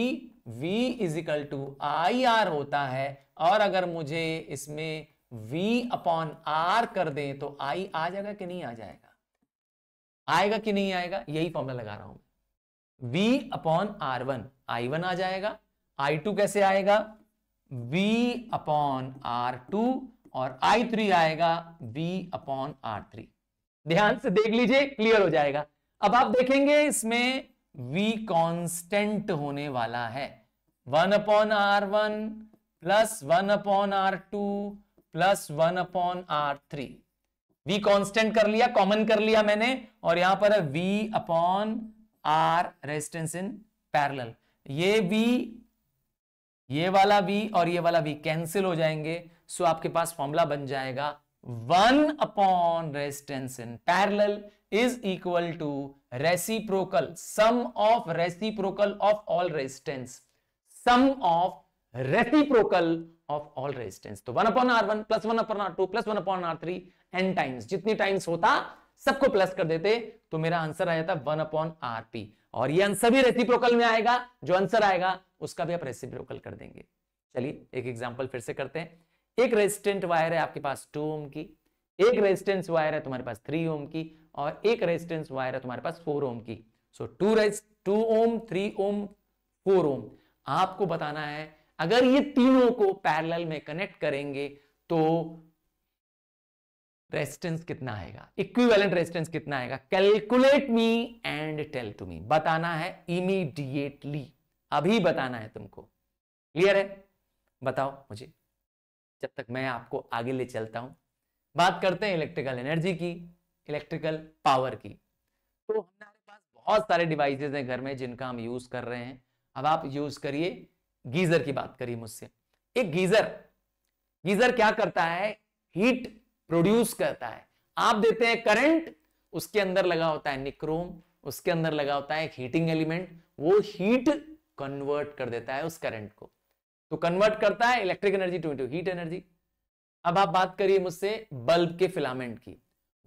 A: v is equal to I R होता है और अगर मुझे इसमें v अपॉन आर कर दें तो i आ जाएगा कि नहीं आ जाएगा आएगा कि नहीं आएगा यही फॉर्मूला लगा रहा हूं v upon R one I one आ जाएगा आई टू कैसे आएगा v अपॉन आर टू और आई थ्री आएगा v अपॉन आर थ्री ध्यान से देख लीजिए क्लियर हो जाएगा अब आप देखेंगे इसमें v कांस्टेंट होने वाला है one upon R one plus one upon R two plus one upon R three V constant कर लिया कॉमन कर लिया मैंने और यहां पर है v upon R resistance in parallel ये v ये वाला v और ये वाला v कैंसिल हो जाएंगे सो आपके पास फॉर्मूला बन जाएगा one upon resistance in parallel is equal to reciprocal sum of reciprocal of all resistance sum of reciprocal of all resistance तो one upon R one plus one upon R two plus one upon R three N times जितनी times होता सबको plus कर देते तो मेरा answer आया था वन अपॉन आर पी और ये आंसर भी रेसिप्रोकल में आएगा जो आंसर आएगा उसका भी आप रेसिप्रोकल कर देंगे चलिए एक एग्जांपल फिर से करते हैं एक रेजिस्टेंट वायर है आपके पास टू ओम की एक रेजिस्टेंस वायर है तुम्हारे पास थ्री ओम की और एक रेजिस्टेंस वायर है तुम्हारे पास फोर ओम की so two raise two ohm three ohm four ohm आपको बताना है अगर ये तीनों को पैरेलल में कनेक्ट करेंगे तो रेजिस्टेंस कितना आएगा इक्विवेलेंट रेजिस्टेंस कितना आएगा calculate me and tell to me बताना है इमीडिएटली अभी बताना है तुमको क्लियर है बताओ मुझे जब तक मैं आपको आगे ले चलता हूं बात करते हैं इलेक्ट्रिकल एनर्जी की इलेक्ट्रिकल पावर की तो हमारे पास बहुत सारे डिवाइसेज हैं घर में जिनका हम यूज कर रहे हैं अब आप यूज करिए गीजर की बात करिए मुझसे एक गीजर गीजर क्या करता है हीट प्रोड्यूस करता है आप देते हैं करंट उसके अंदर लगा होता है निक्रोम उसके अंदर लगा होता है एक हीटिंग एलिमेंट वो हीट कन्वर्ट कर देता है उस करंट को तो कन्वर्ट करता है electric energy to into heat energy अब आप बात करिए मुझसे बल्ब के फिलामेंट की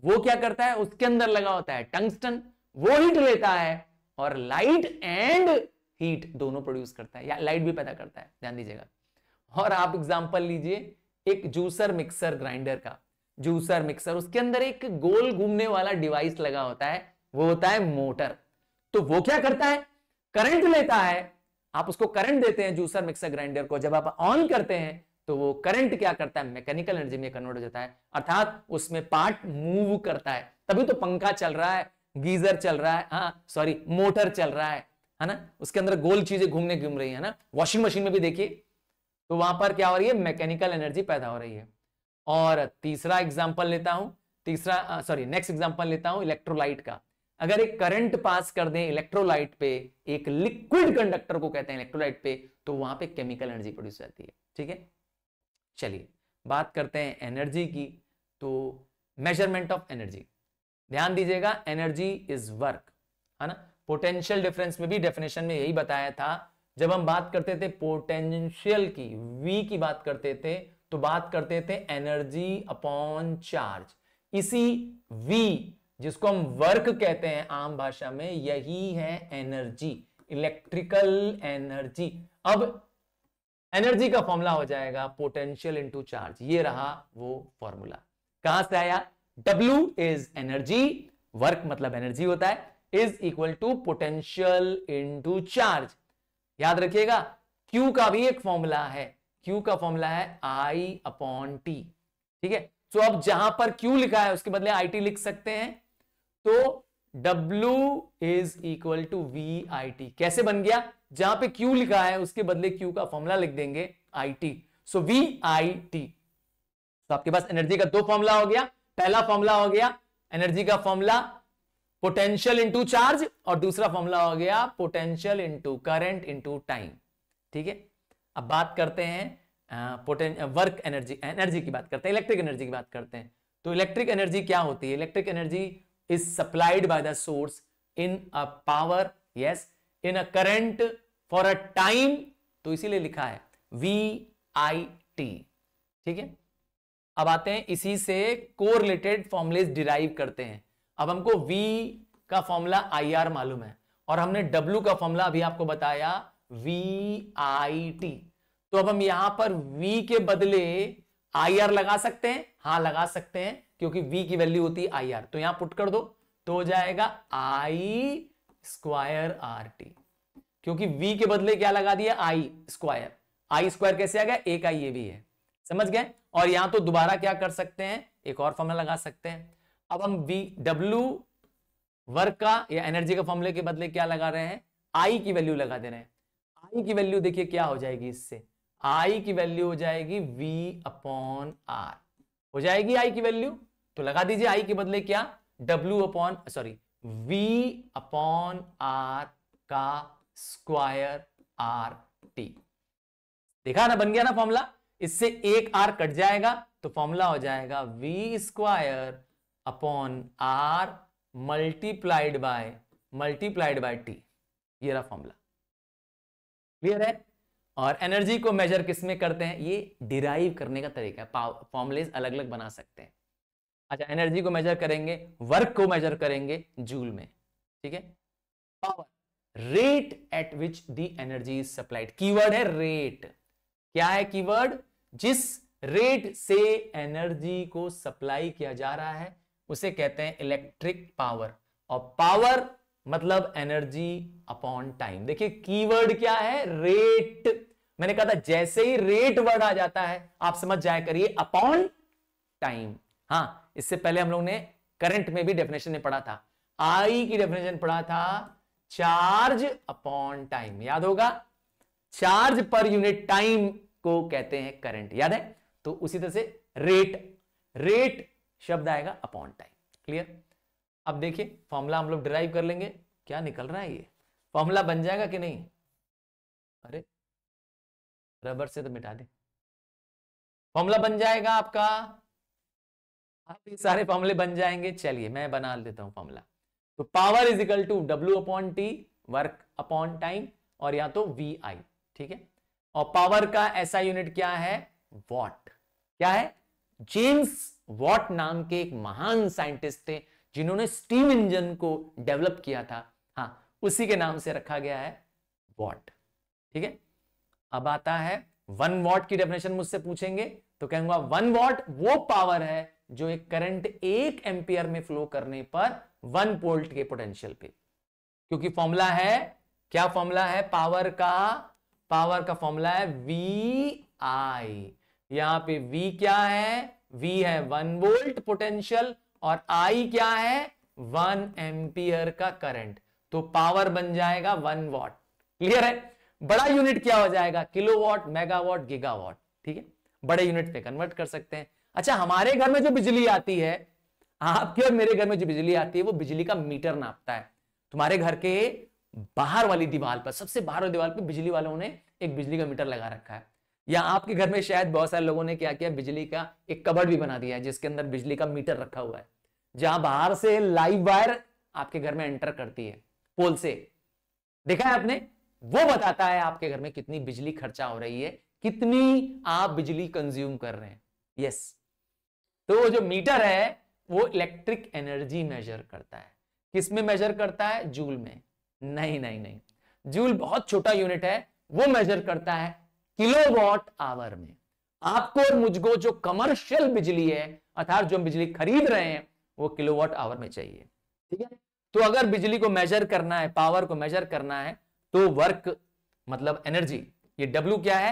A: वो क्या करता है उसके अंदर लगा होता है टंगस्टन वो हीट लेता है और लाइट एंड हीट दोनों प्रोड्यूस करता है या लाइट भी पैदा करता है ध्यान दीजिएगा और आप एग्जाम्पल लीजिए एक जूसर मिक्सर ग्राइंडर का जूसर मिक्सर उसके अंदर एक गोल घूमने वाला डिवाइस लगा होता है वो होता है मोटर तो वो क्या करता है करंट लेता है आप उसको करंट देते हैं जूसर मिक्सर ग्राइंडर को जब आप ऑन करते हैं तो वो करंट क्या करता है मैकेनिकल एनर्जी में कन्वर्ट हो जाता है अर्थात उसमें पार्ट मूव करता है तभी तो पंखा चल रहा है गीजर चल रहा है हाँ सॉरी मोटर चल रहा है है ना उसके अंदर गोल चीजें घूमने घूम रही है ना वॉशिंग मशीन में भी देखिए तो वहां पर क्या हो रही है मैकेनिकल एनर्जी पैदा हो रही है और तीसरा एग्जाम्पल लेता हूं तीसरा सॉरी नेक्स्ट एग्जाम्पल लेता हूं इलेक्ट्रोलाइट का अगर एक करंट पास कर दें इलेक्ट्रोलाइट पे एक लिक्विड कंडक्टर को कहते हैं इलेक्ट्रोलाइट पे तो वहां पे केमिकल एनर्जी प्रोड्यूस जाती है ठीक है चलिए बात करते हैं एनर्जी की तो मेजरमेंट ऑफ एनर्जी ध्यान दीजिएगा एनर्जी इज वर्क है ना पोटेंशियल डिफरेंस में भी डेफिनेशन में यही बताया था जब हम बात करते थे पोटेंशियल की वी की बात करते थे तो बात करते थे एनर्जी अपॉन चार्ज इसी वी जिसको हम वर्क कहते हैं आम भाषा में यही है एनर्जी इलेक्ट्रिकल एनर्जी अब एनर्जी का फॉर्मूला हो जाएगा पोटेंशियल इंटू चार्ज ये रहा वो फॉर्मूला कहां से आया W इज एनर्जी वर्क मतलब एनर्जी होता है is equal to potential into charge याद रखिएगा Q का भी एक फॉर्मूला है Q का फॉर्मूला है I अपॉन टी ठीक है सो तो अब जहां पर Q लिखा है उसके बदले आई टी लिख सकते हैं तो W is equal to V I T कैसे बन गया जहां पे Q लिखा है उसके बदले Q का फॉर्मूला लिख देंगे I T so V I T तो आपके पास एनर्जी का दो फॉर्मूला हो गया पहला फॉर्मूला हो गया एनर्जी का फॉर्मूला पोटेंशियल इंटू चार्ज और दूसरा फॉर्मूला हो गया potential into current into time ठीक है अब बात करते हैं वर्क एनर्जी एनर्जी की बात करते हैं इलेक्ट्रिक एनर्जी की बात करते हैं तो इलेक्ट्रिक एनर्जी क्या होती है electric energy is supplied by the source in a power yes in a current for a time तो इसीलिए लिखा है वी आई टी ठीक है अब आते हैं इसी से को रिलेटेड फॉर्मुलेज डिराइव करते हैं अब हमको V का फॉर्मूला आई आर मालूम है और हमने W का फॉर्मूला अभी आपको बताया वी आई टी तो अब हम यहां पर V के बदले आई आर लगा सकते हैं हाँ लगा सकते हैं क्योंकि वी की वैल्यू होती है आई आर तो यहां पुट कर दो तो हो जाएगा आई स्क्वायर आर टी क्योंकि वी के बदले क्या लगा दिया आई स्क्वायर आई स्क्वायर कैसे आ गया एक आई ये भी है समझ गए और यहां तो दोबारा क्या कर सकते हैं एक और फॉर्मूला लगा सकते हैं अब हम वी डब्ल्यू वर्क का या एनर्जी का फॉर्मुले के बदले क्या लगा रहे हैं आई की वैल्यू लगा दे रहे हैं आई की वैल्यू देखिए क्या हो जाएगी इससे आई की वैल्यू हो जाएगी वी अपॉन आर हो जाएगी आई की वैल्यू तो लगा दीजिए आई के बदले क्या W upon sorry V upon R का स्क्वायर आर टी देखा ना बन गया ना फॉर्मूला इससे एक आर कट जाएगा तो फॉर्मूला हो जाएगा V square upon R multiplied by multiplied by T ये रहा फॉर्मूला क्लियर है और एनर्जी को मेजर किसमें करते हैं ये डिराइव करने का तरीका है फॉर्मुलेज अलग अलग बना सकते हैं अच्छा एनर्जी को मेजर करेंगे वर्क को मेजर करेंगे जूल में ठीक है power rate at which the energy is supplied keyword है रेट क्या है कीवर्ड जिस रेट से एनर्जी को सप्लाई किया जा रहा है उसे कहते हैं इलेक्ट्रिक पावर और पावर मतलब एनर्जी अपॉन टाइम देखिए कीवर्ड क्या है रेट मैंने कहा था जैसे ही रेट वर्ड आ जाता है आप समझ जाया करिए अपॉन टाइम हाँ इससे पहले हम लोग ने करंट में भी डेफिनेशन ने पढ़ा था आई की डेफिनेशन पढ़ा था चार्ज अपॉन टाइम याद होगा चार्ज पर यूनिट टाइम को कहते हैं करंट याद है तो उसी तरह से रेट रेट शब्द आएगा अपॉन टाइम क्लियर अब देखिए फॉर्मूला हम लोग ड्राइव कर लेंगे क्या निकल रहा है ये फॉर्मूला बन जाएगा कि नहीं अरे रबर से तो मिटा दे फॉर्मूला बन जाएगा आपका आप ये सारे फॉर्मूले बन जाएंगे चलिए मैं बना देता हूं फॉर्मूला तो power is equal to W upon T work upon time और या तो वी आई ठीक है और पावर का ऐसा यूनिट क्या है वॉट क्या है जेम्स वॉट नाम के एक महान साइंटिस्ट थे जिन्होंने स्टीम इंजन को डेवलप किया था हाँ उसी के नाम से रखा गया है वॉट ठीक है अब आता है वन वॉट की डेफिनेशन मुझसे पूछेंगे तो कहूंगा वन वॉट वो पावर है जो एक करंट एक एम्पियर में फ्लो करने पर वन वोल्ट के पोटेंशियल पे क्योंकि फॉर्मूला है क्या फॉर्मूला है पावर का पावर का फॉर्मूला है वी आई यहां पे वी क्या है वी है वन वोल्ट पोटेंशियल और आई क्या है वन एम्पियर का करंट तो पावर बन जाएगा वन वॉट क्लियर है बड़ा यूनिट क्या हो जाएगा किलोवाट मेगावाट गीगावाट ठीक है बड़े यूनिट पे कन्वर्ट कर सकते हैं अच्छा हमारे घर में जो बिजली आती है आपके और मेरे घर में जो बिजली आती है वो बिजली का मीटर नापता है तुम्हारे घर के बाहर वाली दीवार पर सबसे बाहर वाली दीवार पर बिजली वालों ने एक बिजली का मीटर लगा रखा है या आपके घर में शायद बहुत सारे लोगों ने क्या किया बिजली का एक कबर्ड भी बना दिया है जिसके अंदर बिजली का मीटर रखा हुआ है जहां बाहर से लाइव वायर आपके घर में एंटर करती है पोल से देखा है आपने वो बताता है आपके घर में कितनी बिजली खर्चा हो रही है कितनी आप बिजली कंज्यूम कर रहे हैं यस yes. तो वो जो मीटर है वो इलेक्ट्रिक एनर्जी मेजर करता है किस में मेजर करता है जूल में नहीं नहीं नहीं जूल बहुत छोटा यूनिट है वो मेजर करता है किलोवाट आवर में आपको और मुझको जो कमर्शियल बिजली है अर्थात जो हम बिजली खरीद रहे हैं वो किलोवाट आवर में चाहिए ठीक है तो अगर बिजली को मेजर करना है पावर को मेजर करना है तो वर्क मतलब एनर्जी ये डब्ल्यू क्या है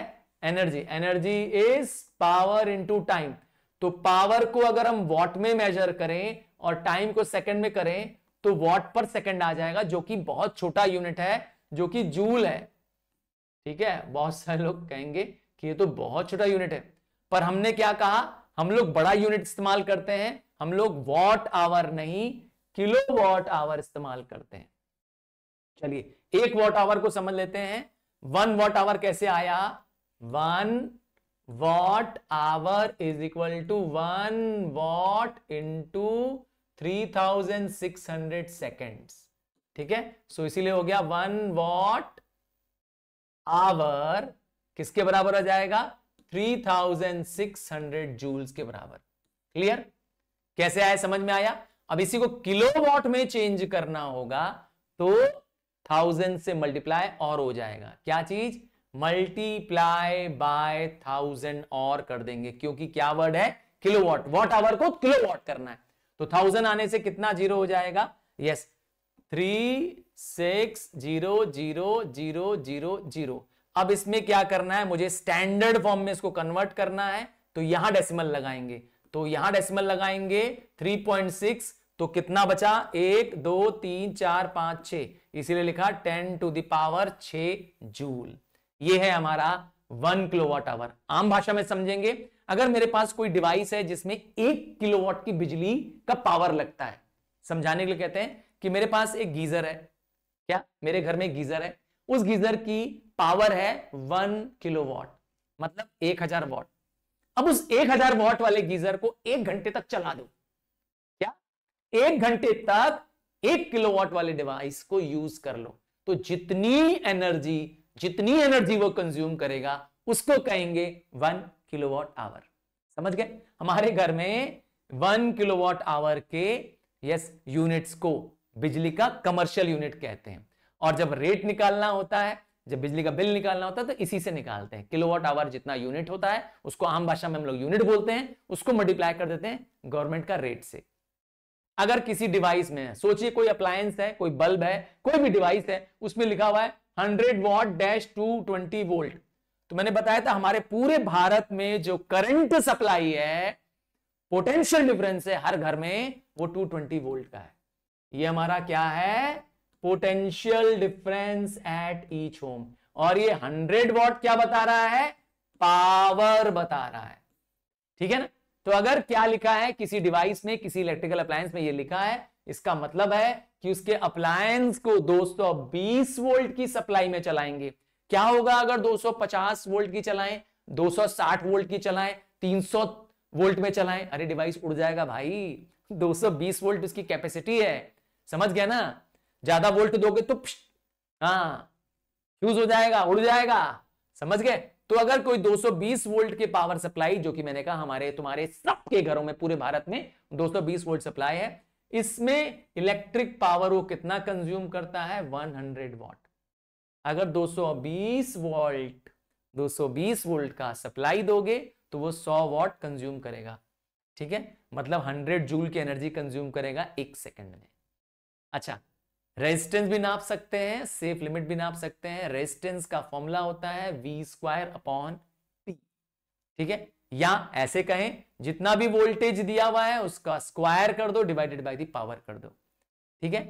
A: energy energy is power to time तो पावर को अगर हम वॉट में मेजर करें और टाइम को सेकंड में करें तो वॉट पर सेकंड आ जाएगा जो कि बहुत छोटा यूनिट है जो कि जूल है ठीक है बहुत सारे लोग कहेंगे कि ये तो बहुत छोटा यूनिट है पर हमने क्या कहा हम लोग बड़ा यूनिट इस्तेमाल करते हैं हम लोग वॉट आवर नहीं किलो वॉट आवर इस्तेमाल करते हैं चलिए एक वॉट आवर को समझ लेते हैं वन वॉट आवर कैसे आया one watt hour is equal to one watt into three thousand six hundred seconds ठीक है सो so, इसीलिए हो गया वन वॉट आवर किसके बराबर आ जाएगा three thousand six hundred joules के बराबर क्लियर कैसे आया समझ में आया अब इसी को किलो वॉट में चेंज करना होगा तो थाउजेंड से मल्टीप्लाई और हो जाएगा क्या चीज मल्टीप्लाई बाय थाउजेंड और कर देंगे क्योंकि क्या वर्ड है किलोवाट वॉट आवर को किलोवाट करना है तो थाउजेंड आने से कितना जीरो हो जाएगा yes three six zero zero zero zero zero अब इसमें क्या करना है मुझे स्टैंडर्ड फॉर्म में इसको कन्वर्ट करना है तो यहां डेसिमल लगाएंगे तो यहां डेसिमल लगाएंगे 3.6 तो कितना बचा एक दो तीन चार पांच छह इसीलिए लिखा टेन टू दावर छ जूल ये है हमारा वन किलोवाट आवर आम भाषा में समझेंगे अगर मेरे पास कोई डिवाइस है जिसमें एक किलोवाट की बिजली का पावर लगता है समझाने के लिए कहते हैं कि मेरे पास एक गीजर है क्या मेरे घर में गीजर है उस गीजर की पावर है वन किलोवाट मतलब एक हजार वॉट अब उस एक हजार वॉट वाले गीजर को एक घंटे तक चला दो क्या एक घंटे तक एक किलोवाट वाले डिवाइस को यूज कर लो तो जितनी एनर्जी जितनी एनर्जी वो कंज्यूम करेगा उसको कहेंगे वन किलोवाट आवर समझ गए हमारे घर में वन किलोवाट आवर के यस यूनिट्स को बिजली का कमर्शियल यूनिट कहते हैं और जब रेट निकालना होता है जब बिजली का बिल निकालना होता है तो इसी से निकालते हैं किलोवाट आवर जितना यूनिट होता है उसको आम भाषा में हम लोग यूनिट बोलते हैं उसको मल्टीप्लाई कर देते हैं गवर्नमेंट का रेट से अगर किसी डिवाइस में है सोचिए कोई अप्लायंस है कोई बल्ब है कोई भी डिवाइस है उसमें लिखा हुआ है hundred watt dash two twenty volt तो मैंने बताया था हमारे पूरे भारत में जो करंट सप्लाई है पोटेंशियल डिफरेंस है हर घर में वो टू ट्वेंटी वोल्ट का है ये हमारा क्या है potential difference at each home और ये हंड्रेड वॉट क्या बता रहा है पावर बता रहा है ठीक है ना तो अगर क्या लिखा है किसी डिवाइस में किसी इलेक्ट्रिकल अप्लायंस में ये लिखा है इसका मतलब है कि उसके अप्लायंस को 220 वोल्ट की सप्लाई में चलाएंगे क्या होगा अगर 250 वोल्ट की चलाएं 260 वोल्ट की चलाएं 300 वोल्ट में चलाएं अरे डिवाइस उड़ जाएगा भाई 220 वोल्ट उसकी कैपेसिटी है समझ गया ना ज्यादा वोल्ट दोगे तो हाँ यूज हो जाएगा उड़ जाएगा समझ गए तो अगर कोई 220 वोल्ट की पावर सप्लाई जो कि मैंने कहा हमारे तुम्हारे सबके घरों में पूरे भारत में 220 वोल्ट सप्लाई है इसमें इलेक्ट्रिक पावर वो कितना कंज्यूम करता है 100 वॉट अगर 220 वोल्ट 220 वोल्ट का सप्लाई दोगे तो वो 100 वॉट कंज्यूम करेगा ठीक है मतलब 100 जूल की एनर्जी कंज्यूम करेगा एक सेकेंड में अच्छा रेजिस्टेंस भी नाप सकते हैं सेफ लिमिट भी नाप सकते हैं रेजिस्टेंस का फॉर्मूला होता है वी स्क्वायर अपॉन पी ठीक है या ऐसे कहें जितना भी वोल्टेज दिया हुआ है उसका स्क्वायर कर दो डिवाइडेड बाय दी पावर कर दो ठीक है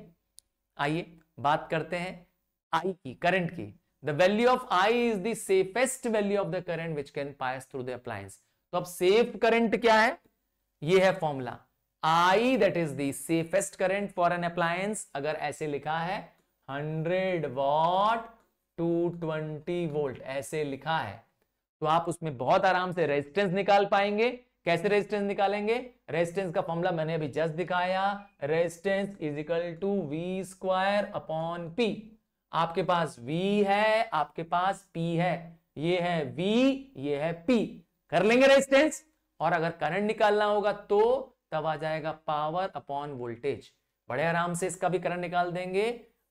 A: आइए बात करते हैं आई की करंट की the value of I is the safest value of the current which can pass through the appliance तो अब सेफ करंट क्या है ये है formula I that is the safest current for an appliance अगर ऐसे लिखा है हंड्रेड वॉट 220 वोल्ट ऐसे लिखा है तो आप उसमें बहुत आराम से रेजिस्टेंस निकाल पाएंगे कैसे रेजिस्टेंस निकालेंगे रेजिस्टेंस का फॉर्मुला मैंने अभी जस्ट दिखाया resistance is equal to V square upon P आपके पास V है आपके पास P है ये है V ये है P कर लेंगे रेजिस्टेंस और अगर करंट निकालना होगा तो तब आ जाएगा पावर अपॉन वोल्टेज बड़े आराम से इसका भी करंट निकाल देंगे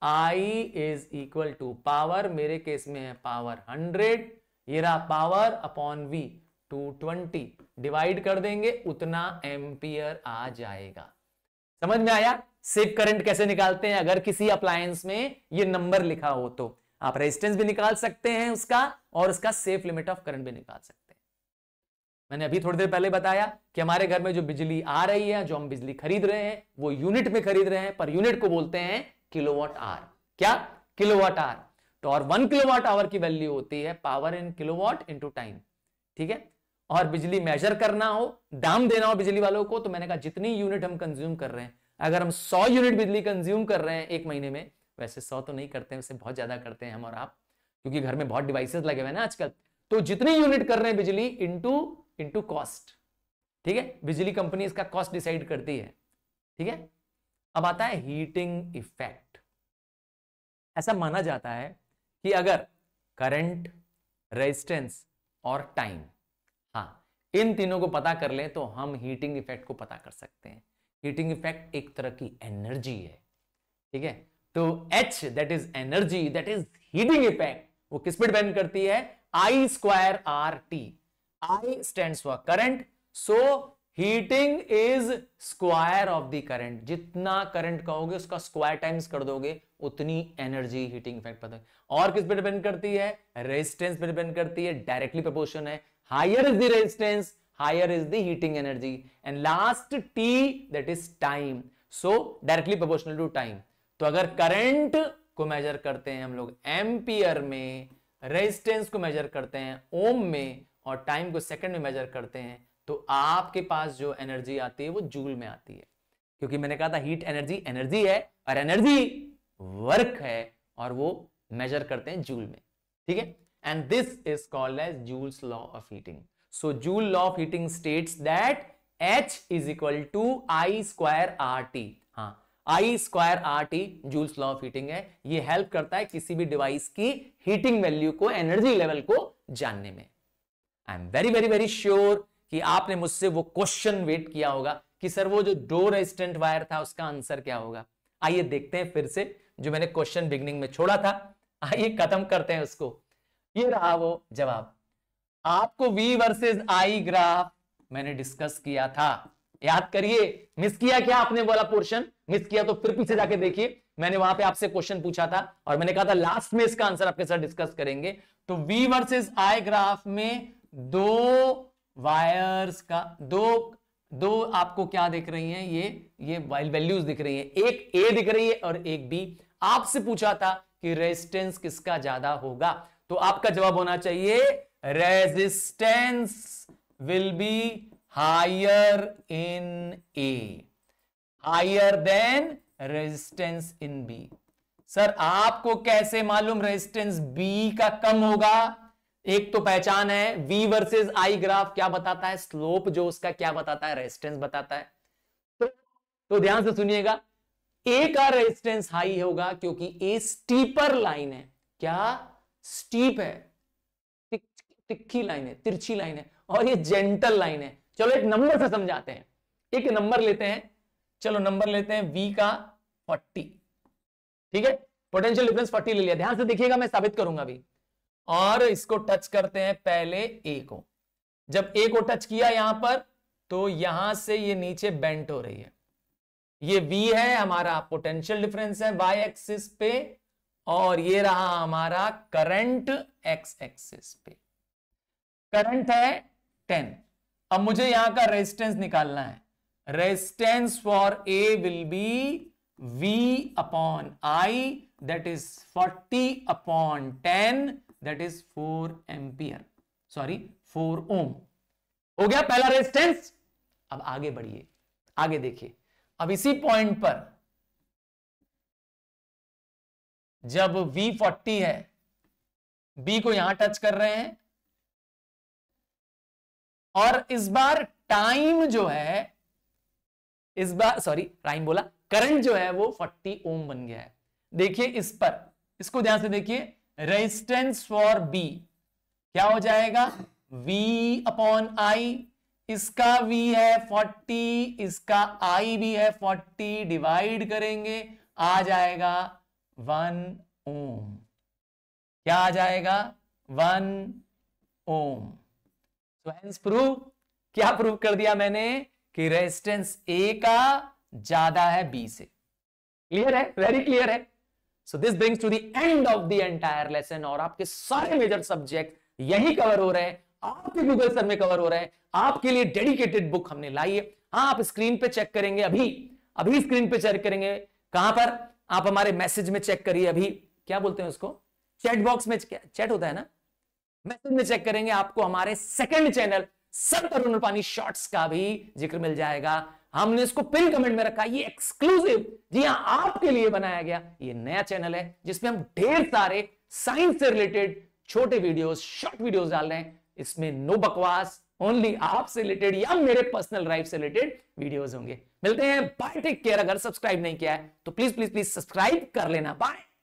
A: I is equal to power मेरे केस में है पावर हंड्रेड ये रहा power upon V two twenty divide कर देंगे उतना एम्पियर आ जाएगा समझ में आया सेफ करंट कैसे निकालते हैं अगर किसी अप्लायंस में ये नंबर लिखा हो तो आप रेजिस्टेंस भी निकाल सकते हैं उसका और उसका सेफ लिमिट ऑफ करंट भी निकाल सकते हैं मैंने अभी थोड़ी देर पहले बताया कि हमारे घर में जो बिजली आ रही है जो हम बिजली खरीद रहे हैं वो यूनिट में खरीद रहे हैं पर यूनिट को बोलते हैं किलोवाट आर क्या किलोवाट आर तो और वन किलोवाट आवर की वैल्यू होती है power in kilowatt into time ठीक है और बिजली मेजर करना हो दाम देना हो बिजली वालों को तो मैंने कहा जितनी यूनिट हम कंज्यूम कर रहे हैं अगर हम सौ यूनिट बिजली कंज्यूम कर रहे हैं एक महीने में वैसे सौ तो नहीं करते हैं वैसे बहुत ज्यादा करते हैं हम और आप क्योंकि घर में बहुत डिवाइसेस लगे हुए हैं ना आजकल तो जितनी यूनिट कर रहे हैं बिजली इंटू इंटू कॉस्ट ठीक है बिजली कंपनी इसका कॉस्ट डिसाइड करती है ठीक है अब आता है हीटिंग इफेक्ट ऐसा माना जाता है कि अगर करंट रेजिस्टेंस और टाइम हाँ इन तीनों को पता कर लें तो हम हीटिंग इफेक्ट को पता कर सकते हैं हीटिंग इफेक्ट एक तरह की एनर्जी है ठीक है तो H that is energy that is heating effect वो किस पर डिपेंड करती है I square R T I stands for current. So heating is square of the current जितना करंट कहोगे उसका स्क्वायर टाइम्स कर दोगे उतनी एनर्जी हीटिंग इफेक्ट पता है और किस पे डिपेंड करती है रेजिस्टेंस पे डिपेंड करती है डायरेक्टली प्रपोर्शन है higher is the resistance higher is the heating energy and last T that is time so directly proportional to time तो अगर करंट को मेजर करते हैं हम लोग एम्पियर में रेजिस्टेंस को मेजर करते हैं ओम में और टाइम को सेकंड में मेजर करते हैं तो आपके पास जो एनर्जी आती है वो जूल में आती है क्योंकि मैंने कहा था हीट एनर्जी एनर्जी है और एनर्जी वर्क है और वो मेजर करते हैं जूल में ठीक है and this is called as joules law of heating so joule law of heating state that H is equal to I square R T हाँ I square R T joules law of heating है ये help करता है किसी भी device की heating value को energy level को जानने में I am very very very sure कि आपने मुझसे वो क्वेश्चन वेट किया होगा कि सर वो जो डो रेजिस्टेंट वायर था उसका आंसर क्या होगा आइए देखते हैं फिर से जो मैंने क्वेश्चन बिगनिंग में छोड़ा था आइए खत्म करते हैं उसको ये रहा वो जवाब आपको वी वर्सेज आई ग्राफ मैंने डिस्कस किया था याद करिए मिस किया क्या आपने वाला पोर्शन मिस किया तो फिर पीछे जाके देखिए मैंने वहां पे आपसे क्वेश्चन पूछा था और मैंने कहा था लास्ट में इसका आंसर आपके साथ डिस्कस करेंगे तो वी वर्सेस आई ग्राफ में दो वायर्स का दो दो आपको क्या दिख रही हैं ये ये वैल्यूज दिख रही हैं एक ए दिख रही है और एक बी आपसे पूछा था कि रेजिस्टेंस किसका ज्यादा होगा तो आपका जवाब होना चाहिए resistance will be higher in A higher than resistance in B sir आपको कैसे मालूम रेजिस्टेंस बी का कम होगा एक तो पहचान है वी वर्सेस I ग्राफ क्या बताता है स्लोप जो उसका क्या बताता है रेजिस्टेंस बताता है तो, तो ध्यान से सुनिएगा ए का रेजिस्टेंस हाई होगा क्योंकि A स्टीपर लाइन है क्या स्टीप है तिखी लाइन है तिरछी लाइन है और ये जेंटल लाइन है चलो एक नंबर से समझाते हैं एक नंबर लेते हैं चलो नंबर लेते हैं वी का फोर्टी ठीक है पोटेंशियल डिफरेंस फोर्टी ले लिया ध्यान से देखिएगा मैं साबित करूंगा अभी और इसको टच करते हैं पहले ए को जब ए को टच किया यहां पर तो यहां से ये नीचे बेंट हो रही है ये वी है हमारा पोटेंशियल डिफरेंस है वाई एक्सिस पे और ये रहा हमारा करंट एक्स एक्सिस पे करंट है टेन अब मुझे यहां का रेजिस्टेंस निकालना है resistance for A will be V upon I that is forty upon ten that is four ampere sorry four ohm
B: हो गया पहला रेजिस्टेंस
A: अब आगे बढ़िए आगे देखिए अब इसी पॉइंट पर जब V40 है B को यहां टच कर रहे हैं और इस बार टाइम जो है इस बार सॉरी टाइम बोला करंट जो है वो 40 ओम बन गया है देखिए इस पर इसको ध्यान से देखिए रेजिस्टेंस फॉर बी क्या हो जाएगा वी अपॉन आई इसका वी है 40 इसका आई भी है 40 डिवाइड करेंगे आ जाएगा वन ओम क्या आ जाएगा वन ओम तो हेंस प्रूव क्या प्रूव कर दिया मैंने कि रेजिस्टेंस ए का ज्यादा है बी से क्लियर है वेरी क्लियर है so this brings to the end of the entire lesson और आपके सारे मेजर सब्जेक्ट यही कवर हो रहे हैं आपके गूगल सर में कवर हो रहे हैं आपके लिए डेडिकेटेड बुक हमने लाई है हाँ आप स्क्रीन पे चेक करेंगे अभी अभी स्क्रीन पे चेक करेंगे कहां पर आप हमारे मैसेज में चेक करिए अभी क्या बोलते हैं उसको चैट बॉक्स में चैट होता है ना मैसेज में चेक करेंगे आपको हमारे सेकंड चैनल सब तरुण पानी शॉर्ट्स का भी जिक्र मिल जाएगा हमने इसको पिन कमेंट में रखा ये एक्सक्लूसिव जी हाँ आपके लिए बनाया गया ये नया चैनल है जिसमें हम ढेर सारे साइंस से रिलेटेड छोटे वीडियोस शॉर्ट वीडियोस डाल रहे हैं इसमें नो बकवास ओनली आपसे रिलेटेड या मेरे पर्सनल लाइफ से रिलेटेड वीडियोज होंगे मिलते हैं बाय टेक केयर अगर सब्सक्राइब नहीं किया है तो प्लीज प्लीज प्लीज सब्सक्राइब कर लेना बाय